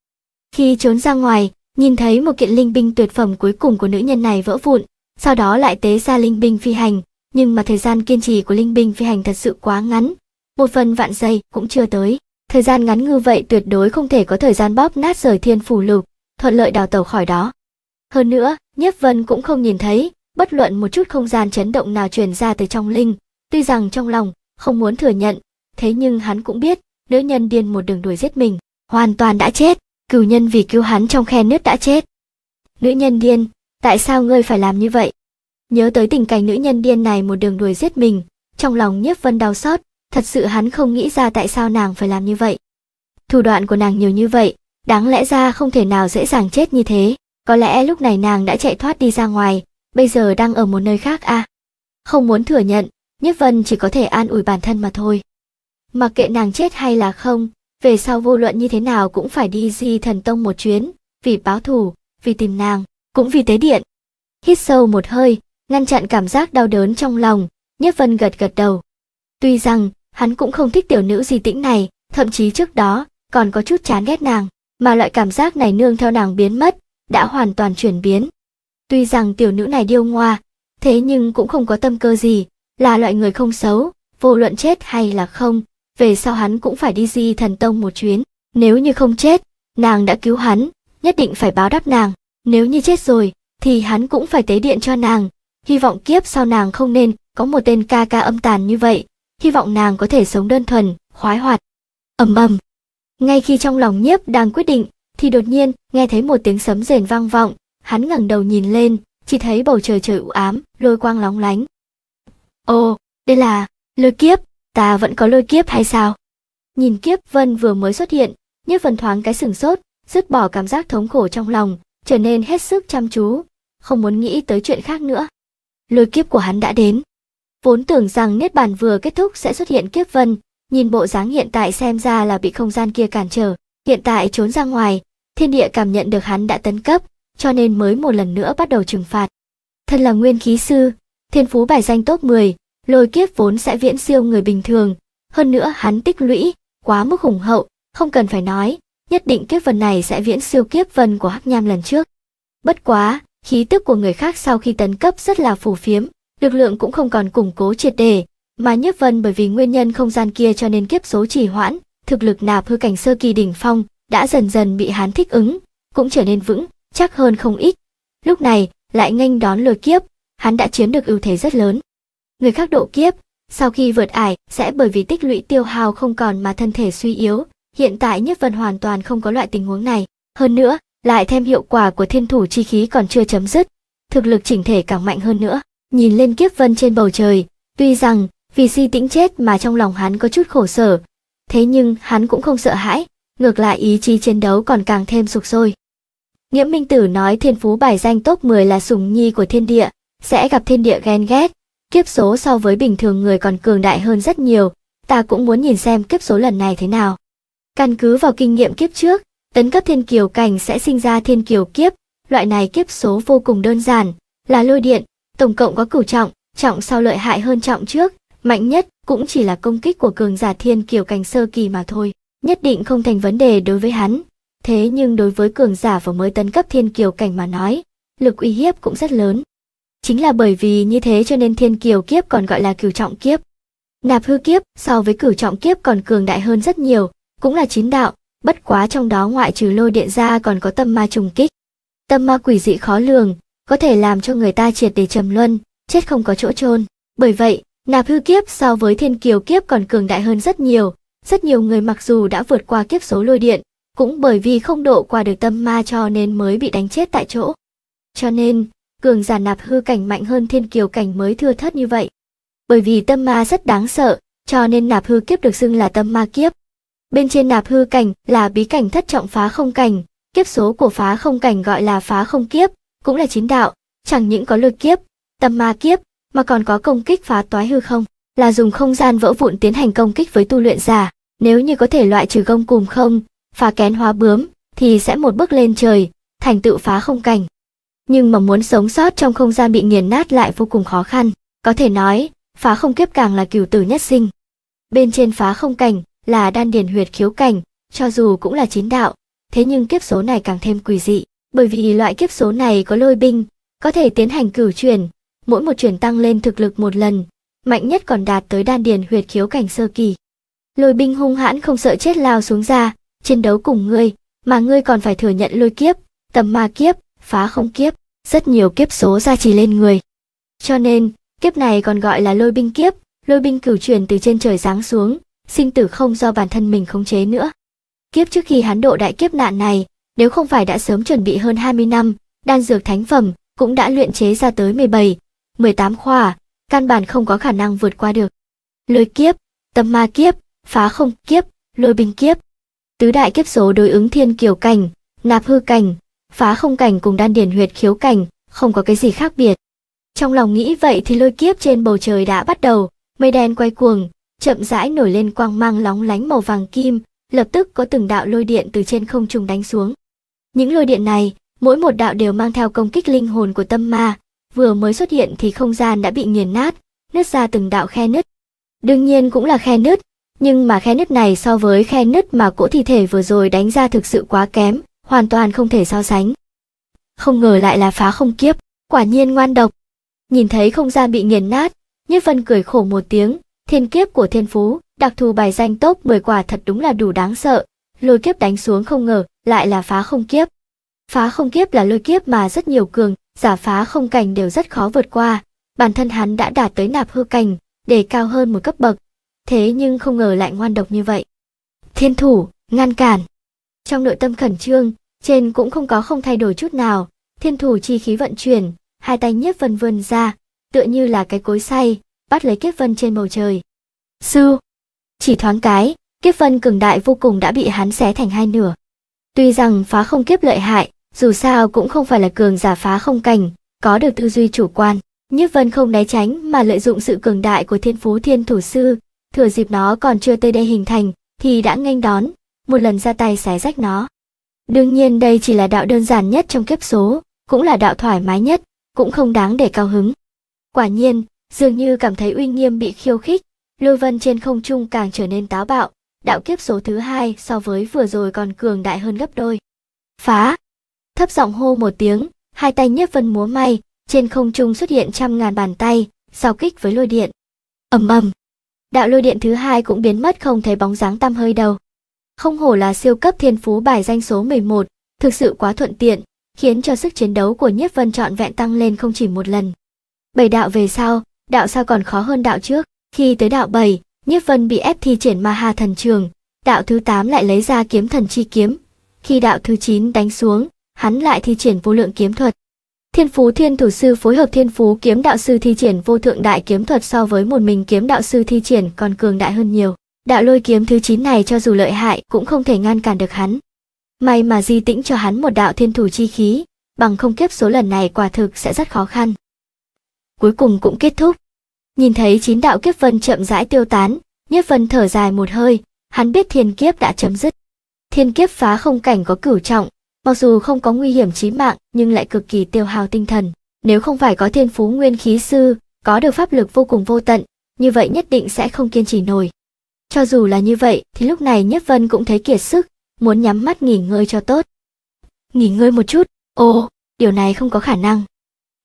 Khi trốn ra ngoài, nhìn thấy một kiện linh binh tuyệt phẩm cuối cùng của nữ nhân này vỡ vụn, sau đó lại tế ra linh binh phi hành, nhưng mà thời gian kiên trì của linh binh phi hành thật sự quá ngắn, một phần vạn giây cũng chưa tới. Thời gian ngắn như vậy tuyệt đối không thể có thời gian bóp nát rời thiên phủ lục, thuận lợi đào tẩu khỏi đó. Hơn nữa, nhất Vân cũng không nhìn thấy, bất luận một chút không gian chấn động nào truyền ra từ trong linh, tuy rằng trong lòng không muốn thừa nhận, thế nhưng hắn cũng biết, nữ nhân điên một đường đuổi giết mình, hoàn toàn đã chết, cửu nhân vì cứu hắn trong khe nước đã chết. Nữ nhân điên, tại sao ngươi phải làm như vậy? Nhớ tới tình cảnh nữ nhân điên này một đường đuổi giết mình, trong lòng nhiếp vân đau xót, thật sự hắn không nghĩ ra tại sao nàng phải làm như vậy. Thủ đoạn của nàng nhiều như vậy, đáng lẽ ra không thể nào dễ dàng chết như thế, có lẽ lúc này nàng đã chạy thoát đi ra ngoài, bây giờ đang ở một nơi khác à? Không muốn thừa nhận, Nhất Vân chỉ có thể an ủi bản thân mà thôi. Mặc kệ nàng chết hay là không, về sau vô luận như thế nào cũng phải đi di thần tông một chuyến, vì báo thù, vì tìm nàng, cũng vì tế điện. Hít sâu một hơi, ngăn chặn cảm giác đau đớn trong lòng, Nhất Vân gật gật đầu. Tuy rằng, hắn cũng không thích tiểu nữ di tĩnh này, thậm chí trước đó, còn có chút chán ghét nàng, mà loại cảm giác này nương theo nàng biến mất, đã hoàn toàn chuyển biến. Tuy rằng tiểu nữ này điêu ngoa, thế nhưng cũng không có tâm cơ gì, là loại người không xấu, vô luận chết hay là không, về sau hắn cũng phải đi di thần tông một chuyến. Nếu như không chết, nàng đã cứu hắn, nhất định phải báo đáp nàng. Nếu như chết rồi, thì hắn cũng phải tế điện cho nàng. Hy vọng kiếp sau nàng không nên có một tên ca ca âm tàn như vậy. Hy vọng nàng có thể sống đơn thuần, khoái hoạt. ầm ầm. Ngay khi trong lòng nhiếp đang quyết định, thì đột nhiên nghe thấy một tiếng sấm rền vang vọng. Hắn ngẩng đầu nhìn lên, chỉ thấy bầu trời trời u ám, lôi quang lóng lánh, Ồ, đây là lôi kiếp, ta vẫn có lôi kiếp hay sao? Nhìn kiếp vân vừa mới xuất hiện, Nhiếp Vân thoáng cái sửng sốt, dứt bỏ cảm giác thống khổ trong lòng, trở nên hết sức chăm chú, không muốn nghĩ tới chuyện khác nữa. Lôi kiếp của hắn đã đến. Vốn tưởng rằng niết bàn vừa kết thúc sẽ xuất hiện kiếp vân, nhìn bộ dáng hiện tại xem ra là bị không gian kia cản trở, hiện tại trốn ra ngoài, thiên địa cảm nhận được hắn đã tấn cấp, cho nên mới một lần nữa bắt đầu trừng phạt. Thân là nguyên khí sư, Thiên phú bài danh top 10, lôi kiếp vốn sẽ viễn siêu người bình thường. Hơn nữa hắn tích lũy, quá mức hùng hậu, không cần phải nói, nhất định kiếp vần này sẽ viễn siêu kiếp vần của hắc nham lần trước. Bất quá, khí tức của người khác sau khi tấn cấp rất là phù phiếm, lực lượng cũng không còn củng cố triệt đề, mà nhiếp vân bởi vì nguyên nhân không gian kia cho nên kiếp số trì hoãn, thực lực nạp hư cảnh sơ kỳ đỉnh phong đã dần dần bị hắn thích ứng, cũng trở nên vững, chắc hơn không ít. Lúc này, lại nghênh đón lôi kiếp, hắn đã chiếm được ưu thế rất lớn. Người khác độ kiếp, sau khi vượt ải sẽ bởi vì tích lũy tiêu hao không còn mà thân thể suy yếu, hiện tại Nhất Vân hoàn toàn không có loại tình huống này, hơn nữa, lại thêm hiệu quả của thiên thủ chi khí còn chưa chấm dứt, thực lực chỉnh thể càng mạnh hơn nữa. Nhìn lên kiếp vân trên bầu trời, tuy rằng vì si tĩnh chết mà trong lòng hắn có chút khổ sở, thế nhưng hắn cũng không sợ hãi, ngược lại ý chí chiến đấu còn càng thêm sục sôi. Nghĩa Minh Tử nói thiên phú bài danh top 10 là sùng nhi của thiên địa, sẽ gặp thiên địa ghen ghét. Kiếp số so với bình thường người còn cường đại hơn rất nhiều, ta cũng muốn nhìn xem kiếp số lần này thế nào. Căn cứ vào kinh nghiệm kiếp trước, tấn cấp thiên kiều cảnh sẽ sinh ra thiên kiều kiếp, loại này kiếp số vô cùng đơn giản, là lôi điện, tổng cộng có cửu trọng, trọng sau lợi hại hơn trọng trước, mạnh nhất cũng chỉ là công kích của cường giả thiên kiều cảnh sơ kỳ mà thôi, nhất định không thành vấn đề đối với hắn. Thế nhưng đối với cường giả vừa mới tấn cấp thiên kiều cảnh mà nói, lực uy hiếp cũng rất lớn. Chính là bởi vì như thế cho nên thiên kiều kiếp còn gọi là cửu trọng kiếp. Nạp hư kiếp so với cửu trọng kiếp còn cường đại hơn rất nhiều, cũng là chín đạo, bất quá trong đó ngoại trừ lôi điện ra còn có tâm ma trùng kích. Tâm ma quỷ dị khó lường, có thể làm cho người ta triệt để trầm luân, chết không có chỗ chôn. Bởi vậy, nạp hư kiếp so với thiên kiều kiếp còn cường đại hơn rất nhiều, rất nhiều người mặc dù đã vượt qua kiếp số lôi điện, cũng bởi vì không độ qua được tâm ma cho nên mới bị đánh chết tại chỗ. Cho nên, cường giả nạp hư cảnh mạnh hơn thiên kiều cảnh mới thưa thất như vậy. Bởi vì tâm ma rất đáng sợ, cho nên nạp hư kiếp được xưng là tâm ma kiếp. Bên trên nạp hư cảnh là bí cảnh thất trọng phá không cảnh, kiếp số của phá không cảnh gọi là phá không kiếp, cũng là chính đạo, chẳng những có lực kiếp, tâm ma kiếp, mà còn có công kích phá toái hư không, là dùng không gian vỡ vụn tiến hành công kích với tu luyện giả, nếu như có thể loại trừ gông cùng không, phá kén hóa bướm, thì sẽ một bước lên trời, thành tựu phá không cảnh nhưng mà muốn sống sót trong không gian bị nghiền nát lại vô cùng khó khăn. Có thể nói, phá không kiếp càng là cửu tử nhất sinh. Bên trên phá không cảnh là đan điền huyệt khiếu cảnh, cho dù cũng là chín đạo, thế nhưng kiếp số này càng thêm quỷ dị, bởi vì loại kiếp số này có lôi binh, có thể tiến hành cửu chuyển, mỗi một chuyển tăng lên thực lực một lần, mạnh nhất còn đạt tới đan điền huyệt khiếu cảnh sơ kỳ. Lôi binh hung hãn không sợ chết lao xuống ra, chiến đấu cùng ngươi, mà ngươi còn phải thừa nhận lôi kiếp, tầm ma kiếp, phá không kiếp rất nhiều kiếp số gia trì lên người. Cho nên, kiếp này còn gọi là lôi binh kiếp, lôi binh cửu truyền từ trên trời giáng xuống, sinh tử không do bản thân mình khống chế nữa. Kiếp trước khi hắn độ đại kiếp nạn này, nếu không phải đã sớm chuẩn bị hơn 20 năm, đan dược thánh phẩm cũng đã luyện chế ra tới 17, 18 khoa, căn bản không có khả năng vượt qua được. Lôi kiếp, tâm ma kiếp, phá không kiếp, lôi binh kiếp. Tứ đại kiếp số đối ứng thiên kiều cảnh, nạp hư cảnh, phá không cảnh cùng đan điền huyệt khiếu cảnh, không có cái gì khác biệt. Trong lòng nghĩ vậy thì lôi kiếp trên bầu trời đã bắt đầu, mây đen quay cuồng, chậm rãi nổi lên quang mang lóng lánh màu vàng kim, lập tức có từng đạo lôi điện từ trên không trung đánh xuống. Những lôi điện này, mỗi một đạo đều mang theo công kích linh hồn của tâm ma, vừa mới xuất hiện thì không gian đã bị nghiền nát, nứt ra từng đạo khe nứt. Đương nhiên cũng là khe nứt, nhưng mà khe nứt này so với khe nứt mà cỗ thi thể vừa rồi đánh ra thực sự quá kém, hoàn toàn không thể so sánh. Không ngờ lại là phá không kiếp, quả nhiên ngoan độc. Nhìn thấy không gian bị nghiền nát, Nhất Vân cười khổ một tiếng, thiên kiếp của thiên phú, đặc thù bài danh top 10 quả thật đúng là đủ đáng sợ, lôi kiếp đánh xuống không ngờ lại là phá không kiếp. Phá không kiếp là lôi kiếp mà rất nhiều cường, giả phá không cảnh đều rất khó vượt qua, bản thân hắn đã đạt tới nạp hư cảnh, để cao hơn một cấp bậc, thế nhưng không ngờ lại ngoan độc như vậy. Thiên thủ, ngăn cản trong nội tâm khẩn trương, trên cũng không có không thay đổi chút nào, thiên thủ chi khí vận chuyển, hai tay nhiếp vân vươn ra, tựa như là cái cối xay, bắt lấy kiếp vân trên bầu trời. Sư! Chỉ thoáng cái, kiếp vân cường đại vô cùng đã bị hắn xé thành hai nửa. Tuy rằng phá không kiếp lợi hại, dù sao cũng không phải là cường giả phá không cảnh, có được tư duy chủ quan. Nhiếp vân không né tránh mà lợi dụng sự cường đại của thiên phú thiên thủ sư, thừa dịp nó còn chưa tới đây hình thành thì đã nghênh đón, một lần ra tay xé rách nó. Đương nhiên đây chỉ là đạo đơn giản nhất trong kiếp số, cũng là đạo thoải mái nhất, cũng không đáng để cao hứng. Quả nhiên, dường như cảm thấy uy nghiêm bị khiêu khích, lôi vân trên không trung càng trở nên táo bạo, đạo kiếp số thứ hai so với vừa rồi còn cường đại hơn gấp đôi. Phá! Thấp giọng hô một tiếng, hai tay nhiếp vân múa may, trên không trung xuất hiện trăm ngàn bàn tay, sao kích với lôi điện. ầm ầm Đạo lôi điện thứ hai cũng biến mất không thấy bóng dáng tăm hơi đâu. Không hổ là siêu cấp thiên phú bài danh số 11, thực sự quá thuận tiện, khiến cho sức chiến đấu của Nhiếp Vân trọn vẹn tăng lên không chỉ một lần. Bảy đạo về sau, đạo sau còn khó hơn đạo trước, khi tới đạo 7, Nhiếp Vân bị ép thi triển Ma Hà thần trường, đạo thứ 8 lại lấy ra kiếm thần chi kiếm. Khi đạo thứ 9 đánh xuống, hắn lại thi triển vô lượng kiếm thuật. Thiên phú thiên thủ sư phối hợp thiên phú kiếm đạo sư thi triển vô thượng đại kiếm thuật so với một mình kiếm đạo sư thi triển còn cường đại hơn nhiều đạo lôi kiếm thứ 9 này cho dù lợi hại cũng không thể ngăn cản được hắn. May mà di tĩnh cho hắn một đạo thiên thủ chi khí, bằng không kiếp số lần này quả thực sẽ rất khó khăn. Cuối cùng cũng kết thúc. Nhìn thấy chín đạo kiếp vân chậm rãi tiêu tán, Nhất Vân thở dài một hơi, hắn biết thiên kiếp đã chấm dứt. Thiên kiếp phá không cảnh có cửu trọng, mặc dù không có nguy hiểm chí mạng nhưng lại cực kỳ tiêu hao tinh thần. Nếu không phải có thiên phú nguyên khí sư, có được pháp lực vô cùng vô tận, như vậy nhất định sẽ không kiên trì nổi. Cho dù là như vậy thì lúc này Nhất Vân cũng thấy kiệt sức, muốn nhắm mắt nghỉ ngơi cho tốt. Nghỉ ngơi một chút, ồ, điều này không có khả năng.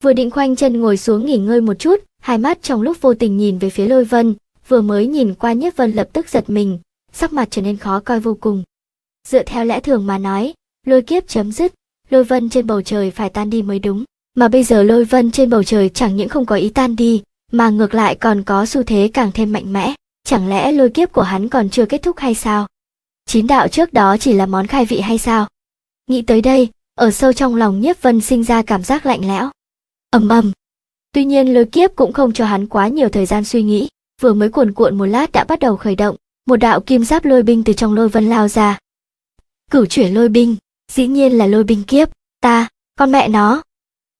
Vừa định khoanh chân ngồi xuống nghỉ ngơi một chút, hai mắt trong lúc vô tình nhìn về phía Lôi Vân, vừa mới nhìn qua Nhất Vân lập tức giật mình, sắc mặt trở nên khó coi vô cùng. Dựa theo lẽ thường mà nói, lôi kiếp chấm dứt, lôi vân trên bầu trời phải tan đi mới đúng. Mà bây giờ lôi vân trên bầu trời chẳng những không có ý tan đi, mà ngược lại còn có xu thế càng thêm mạnh mẽ. Chẳng lẽ lôi kiếp của hắn còn chưa kết thúc hay sao? Chín đạo trước đó chỉ là món khai vị hay sao? Nghĩ tới đây, ở sâu trong lòng nhiếp vân sinh ra cảm giác lạnh lẽo. ầm ầm. Tuy nhiên lôi kiếp cũng không cho hắn quá nhiều thời gian suy nghĩ, vừa mới cuồn cuộn một lát đã bắt đầu khởi động, một đạo kim giáp lôi binh từ trong lôi vân lao ra. Cửu chuyển lôi binh, dĩ nhiên là lôi binh kiếp, ta, con mẹ nó.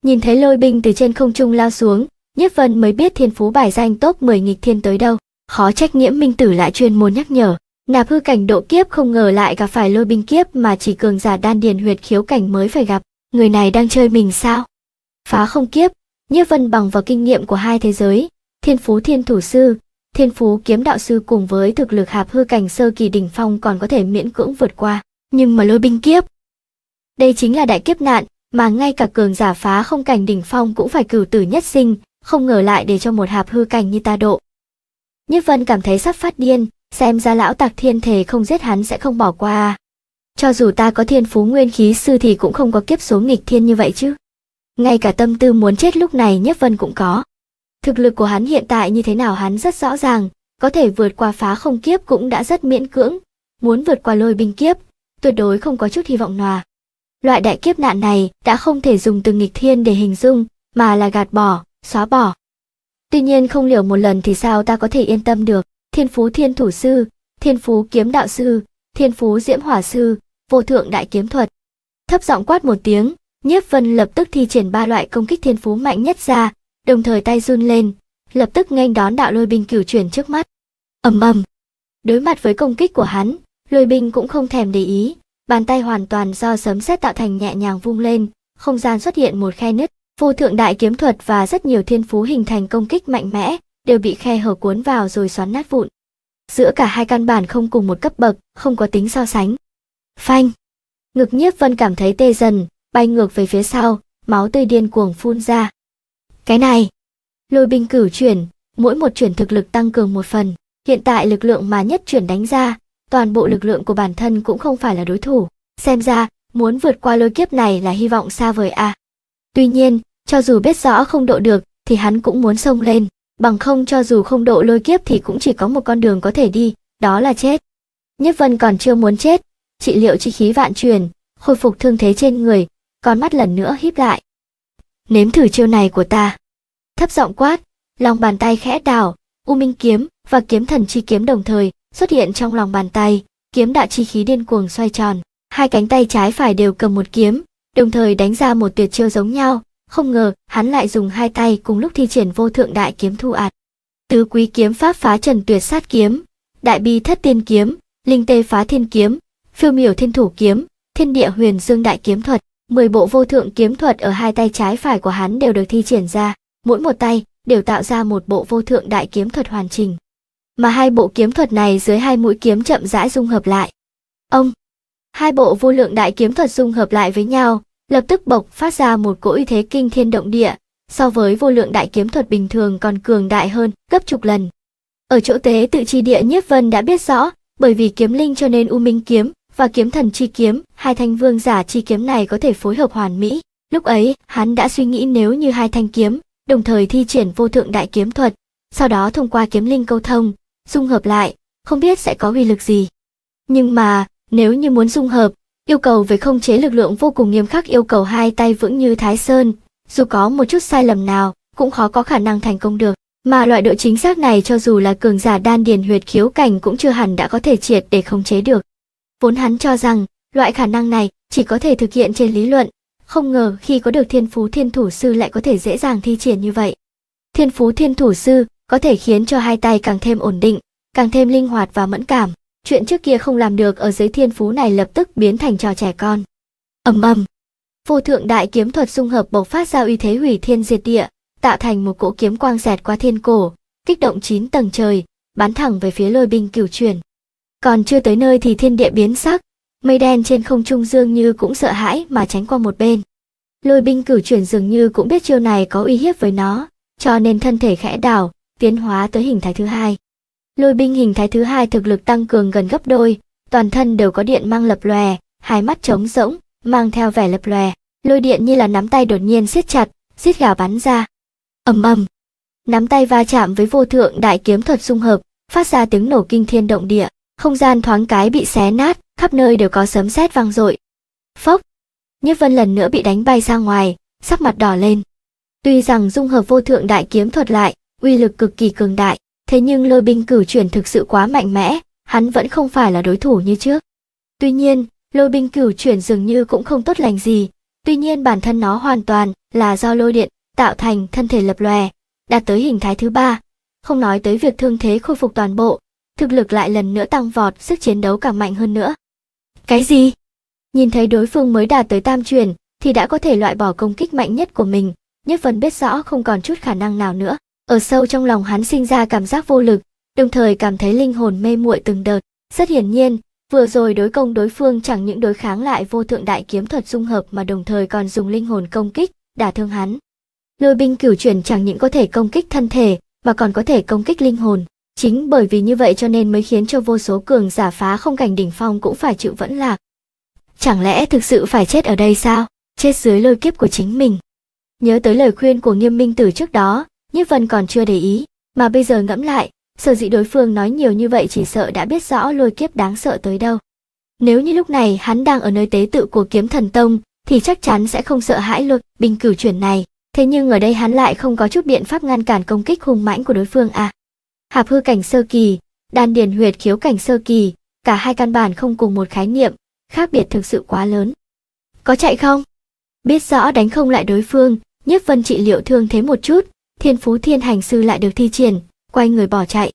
Nhìn thấy lôi binh từ trên không trung lao xuống, nhất Vân mới biết thiên phú bài danh top 10 nghịch thiên tới đâu khó trách nhiễm minh tử lại chuyên môn nhắc nhở nạp hư cảnh độ kiếp không ngờ lại gặp phải lôi binh kiếp mà chỉ cường giả đan điền huyệt khiếu cảnh mới phải gặp người này đang chơi mình sao phá không kiếp nhiếp vân bằng vào kinh nghiệm của hai thế giới thiên phú thiên thủ sư thiên phú kiếm đạo sư cùng với thực lực hạp hư cảnh sơ kỳ đỉnh phong còn có thể miễn cưỡng vượt qua nhưng mà lôi binh kiếp đây chính là đại kiếp nạn mà ngay cả cường giả phá không cảnh đỉnh phong cũng phải cửu tử nhất sinh không ngờ lại để cho một hạp hư cảnh như ta độ Nhất Vân cảm thấy sắp phát điên, xem ra lão tạc thiên thể không giết hắn sẽ không bỏ qua. Cho dù ta có thiên phú nguyên khí sư thì cũng không có kiếp số nghịch thiên như vậy chứ. Ngay cả tâm tư muốn chết lúc này Nhất Vân cũng có. Thực lực của hắn hiện tại như thế nào hắn rất rõ ràng, có thể vượt qua phá không kiếp cũng đã rất miễn cưỡng, muốn vượt qua lôi binh kiếp, tuyệt đối không có chút hy vọng nào. Loại đại kiếp nạn này đã không thể dùng từ nghịch thiên để hình dung, mà là gạt bỏ, xóa bỏ. Tuy nhiên không liều một lần thì sao ta có thể yên tâm được. Thiên phú thiên thủ sư, thiên phú kiếm đạo sư, thiên phú diễm hỏa sư, vô thượng đại kiếm thuật. Thấp giọng quát một tiếng, Nhiếp Vân lập tức thi triển ba loại công kích thiên phú mạnh nhất ra, đồng thời tay run lên, lập tức nghênh đón đạo lôi binh cửu chuyển trước mắt. Ầm ầm. Đối mặt với công kích của hắn, lôi binh cũng không thèm để ý, bàn tay hoàn toàn do sấm sét tạo thành nhẹ nhàng vung lên, không gian xuất hiện một khe nứt. Vô thượng đại kiếm thuật và rất nhiều thiên phú hình thành công kích mạnh mẽ, đều bị khe hở cuốn vào rồi xoắn nát vụn. Giữa cả hai căn bản không cùng một cấp bậc, không có tính so sánh. Phanh! Ngực nhiếp vân cảm thấy tê dần, bay ngược về phía sau, máu tươi điên cuồng phun ra. Cái này! Lôi binh cửu chuyển, mỗi một chuyển thực lực tăng cường một phần. Hiện tại lực lượng mà nhất chuyển đánh ra, toàn bộ lực lượng của bản thân cũng không phải là đối thủ. Xem ra, muốn vượt qua lôi kiếp này là hy vọng xa vời à. Tuy nhiên, cho dù biết rõ không độ được thì hắn cũng muốn xông lên, bằng không cho dù không độ lôi kiếp thì cũng chỉ có một con đường có thể đi, đó là chết. Nhất Vân còn chưa muốn chết, trị liệu chi khí vạn truyền, khôi phục thương thế trên người, con mắt lần nữa híp lại. Nếm thử chiêu này của ta. Thấp giọng quát, lòng bàn tay khẽ đảo, U Minh kiếm và kiếm thần chi kiếm đồng thời xuất hiện trong lòng bàn tay, kiếm đạo chi khí điên cuồng xoay tròn, hai cánh tay trái phải đều cầm một kiếm, đồng thời đánh ra một tuyệt chiêu giống nhau, không ngờ hắn lại dùng hai tay cùng lúc thi triển vô thượng đại kiếm thu ạt. Tứ quý kiếm pháp phá trần tuyệt sát kiếm, đại bi thất tiên kiếm, linh tê phá thiên kiếm, phiêu miểu thiên thủ kiếm, thiên địa huyền dương đại kiếm thuật, mười bộ vô thượng kiếm thuật ở hai tay trái phải của hắn đều được thi triển ra, mỗi một tay đều tạo ra một bộ vô thượng đại kiếm thuật hoàn chỉnh. Mà hai bộ kiếm thuật này dưới hai mũi kiếm chậm rãi dung hợp lại. Ông Hai bộ vô lượng đại kiếm thuật dung hợp lại với nhau, lập tức bộc phát ra một cỗ uy thế kinh thiên động địa, so với vô lượng đại kiếm thuật bình thường còn cường đại hơn gấp chục lần. Ở chỗ tế tự chi địa Nhiếp Vân đã biết rõ, bởi vì kiếm linh cho nên U Minh kiếm và kiếm thần chi kiếm, hai thanh vương giả chi kiếm này có thể phối hợp hoàn mỹ. Lúc ấy, hắn đã suy nghĩ nếu như hai thanh kiếm, đồng thời thi triển vô thượng đại kiếm thuật, sau đó thông qua kiếm linh câu thông, dung hợp lại, không biết sẽ có uy lực gì. Nhưng mà, nếu như muốn dung hợp, yêu cầu về không chế lực lượng vô cùng nghiêm khắc yêu cầu hai tay vững như Thái Sơn, dù có một chút sai lầm nào, cũng khó có khả năng thành công được. Mà loại độ chính xác này cho dù là cường giả đan điền huyệt khiếu cảnh cũng chưa hẳn đã có thể triệt để khống chế được. Vốn hắn cho rằng, loại khả năng này chỉ có thể thực hiện trên lý luận, không ngờ khi có được thiên phú thiên thủ sư lại có thể dễ dàng thi triển như vậy. Thiên phú thiên thủ sư có thể khiến cho hai tay càng thêm ổn định, càng thêm linh hoạt và mẫn cảm chuyện trước kia không làm được ở dưới thiên phú này lập tức biến thành trò trẻ con. Ầm ầm. Vô thượng đại kiếm thuật dung hợp bộc phát ra uy thế hủy thiên diệt địa, tạo thành một cỗ kiếm quang xẹt qua thiên cổ, kích động chín tầng trời, bắn thẳng về phía lôi binh cửu truyền. Còn chưa tới nơi thì thiên địa biến sắc, mây đen trên không trung dương như cũng sợ hãi mà tránh qua một bên. Lôi binh cửu truyền dường như cũng biết chiêu này có uy hiếp với nó, cho nên thân thể khẽ đảo, tiến hóa tới hình thái thứ hai. Lôi binh hình thái thứ hai thực lực tăng cường gần gấp đôi, toàn thân đều có điện mang lập lòe, hai mắt trống rỗng, mang theo vẻ lập lòe, lôi điện như là nắm tay đột nhiên siết chặt, xiết gào bắn ra. Ầm ầm. Nắm tay va chạm với vô thượng đại kiếm thuật dung hợp, phát ra tiếng nổ kinh thiên động địa, không gian thoáng cái bị xé nát, khắp nơi đều có sấm sét vang dội. Phốc. Nhất Vân lần nữa bị đánh bay ra ngoài, sắc mặt đỏ lên. Tuy rằng dung hợp vô thượng đại kiếm thuật lại, uy lực cực kỳ cường đại, thế nhưng lôi binh cửu chuyển thực sự quá mạnh mẽ, hắn vẫn không phải là đối thủ như trước. Tuy nhiên, lôi binh cửu chuyển dường như cũng không tốt lành gì, tuy nhiên bản thân nó hoàn toàn là do lôi điện tạo thành thân thể lập lòe, đạt tới hình thái thứ ba. Không nói tới việc thương thế khôi phục toàn bộ, thực lực lại lần nữa tăng vọt, sức chiến đấu càng mạnh hơn nữa. Cái gì? Nhìn thấy đối phương mới đạt tới tam chuyển, thì đã có thể loại bỏ công kích mạnh nhất của mình, nhất phần biết rõ không còn chút khả năng nào nữa. Ở sâu trong lòng hắn sinh ra cảm giác vô lực, đồng thời cảm thấy linh hồn mê muội từng đợt. Rất hiển nhiên, vừa rồi đối công đối phương chẳng những đối kháng lại vô thượng đại kiếm thuật dung hợp mà đồng thời còn dùng linh hồn công kích, đả thương hắn. Lôi binh cửu chuyển chẳng những có thể công kích thân thể, mà còn có thể công kích linh hồn. Chính bởi vì như vậy cho nên mới khiến cho vô số cường giả phá không cảnh đỉnh phong cũng phải chịu vẫn lạc. Chẳng lẽ thực sự phải chết ở đây sao? Chết dưới lôi kiếp của chính mình. Nhớ tới lời khuyên của nghiêm minh tử trước đó, Nhiếp Vân còn chưa để ý, mà bây giờ ngẫm lại, sở dĩ đối phương nói nhiều như vậy chỉ sợ đã biết rõ lôi kiếp đáng sợ tới đâu. Nếu như lúc này hắn đang ở nơi tế tự của kiếm thần tông, thì chắc chắn sẽ không sợ hãi lôi bình cửu chuyển này, thế nhưng ở đây hắn lại không có chút biện pháp ngăn cản công kích hung mãnh của đối phương à. Hạp hư cảnh sơ kỳ, đan điền huyệt khiếu cảnh sơ kỳ, cả hai căn bản không cùng một khái niệm, khác biệt thực sự quá lớn. Có chạy không? Biết rõ đánh không lại đối phương, Nhất Vân trị liệu thương thế một chút, thiên phú thiên hành sư lại được thi triển, quay người bỏ chạy.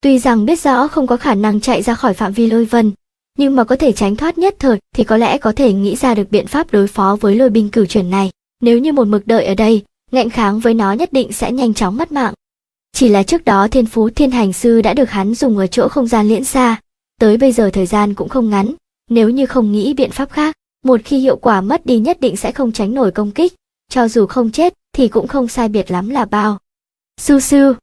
Tuy rằng biết rõ không có khả năng chạy ra khỏi phạm vi lôi vân, nhưng mà có thể tránh thoát nhất thời thì có lẽ có thể nghĩ ra được biện pháp đối phó với lôi binh cửu chuyển này. Nếu như một mực đợi ở đây, ngạnh kháng với nó nhất định sẽ nhanh chóng mất mạng. Chỉ là trước đó thiên phú thiên hành sư đã được hắn dùng ở chỗ không gian liễn xa, tới bây giờ thời gian cũng không ngắn, nếu như không nghĩ biện pháp khác, một khi hiệu quả mất đi nhất định sẽ không tránh nổi công kích, cho dù không chết thì cũng không sai biệt lắm là bao. Su sư,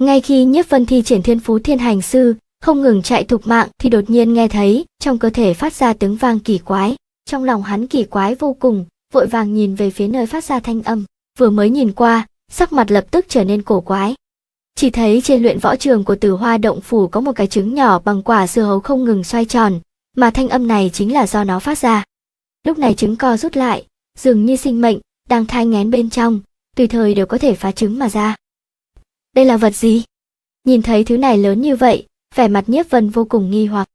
Ngay khi Nhất Vân thi triển Thiên Phú Thiên Hành Sư, không ngừng chạy thục mạng thì đột nhiên nghe thấy trong cơ thể phát ra tiếng vang kỳ quái, trong lòng hắn kỳ quái vô cùng, vội vàng nhìn về phía nơi phát ra thanh âm, vừa mới nhìn qua, sắc mặt lập tức trở nên cổ quái. Chỉ thấy trên luyện võ trường của Tử Hoa động phủ có một cái trứng nhỏ bằng quả dưa hấu không ngừng xoay tròn, mà thanh âm này chính là do nó phát ra. Lúc này trứng co rút lại, dường như sinh mệnh đang thai ngén bên trong, tùy thời đều có thể phá trứng mà ra. Đây là vật gì? Nhìn thấy thứ này lớn như vậy, vẻ mặt nhiếp vân vô cùng nghi hoặc.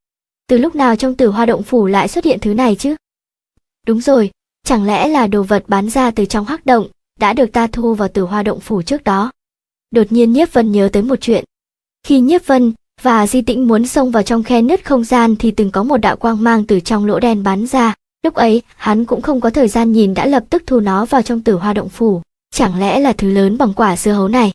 Từ lúc nào trong tử hoa động phủ lại xuất hiện thứ này chứ? Đúng rồi, chẳng lẽ là đồ vật bán ra từ trong hắc động, đã được ta thu vào tử hoa động phủ trước đó. Đột nhiên nhiếp vân nhớ tới một chuyện. Khi nhiếp vân và di tĩnh muốn xông vào trong khe nứt không gian thì từng có một đạo quang mang từ trong lỗ đen bắn ra, Lúc ấy, hắn cũng không có thời gian nhìn đã lập tức thu nó vào trong tử hoa động phủ. Chẳng lẽ là thứ lớn bằng quả dưa hấu này?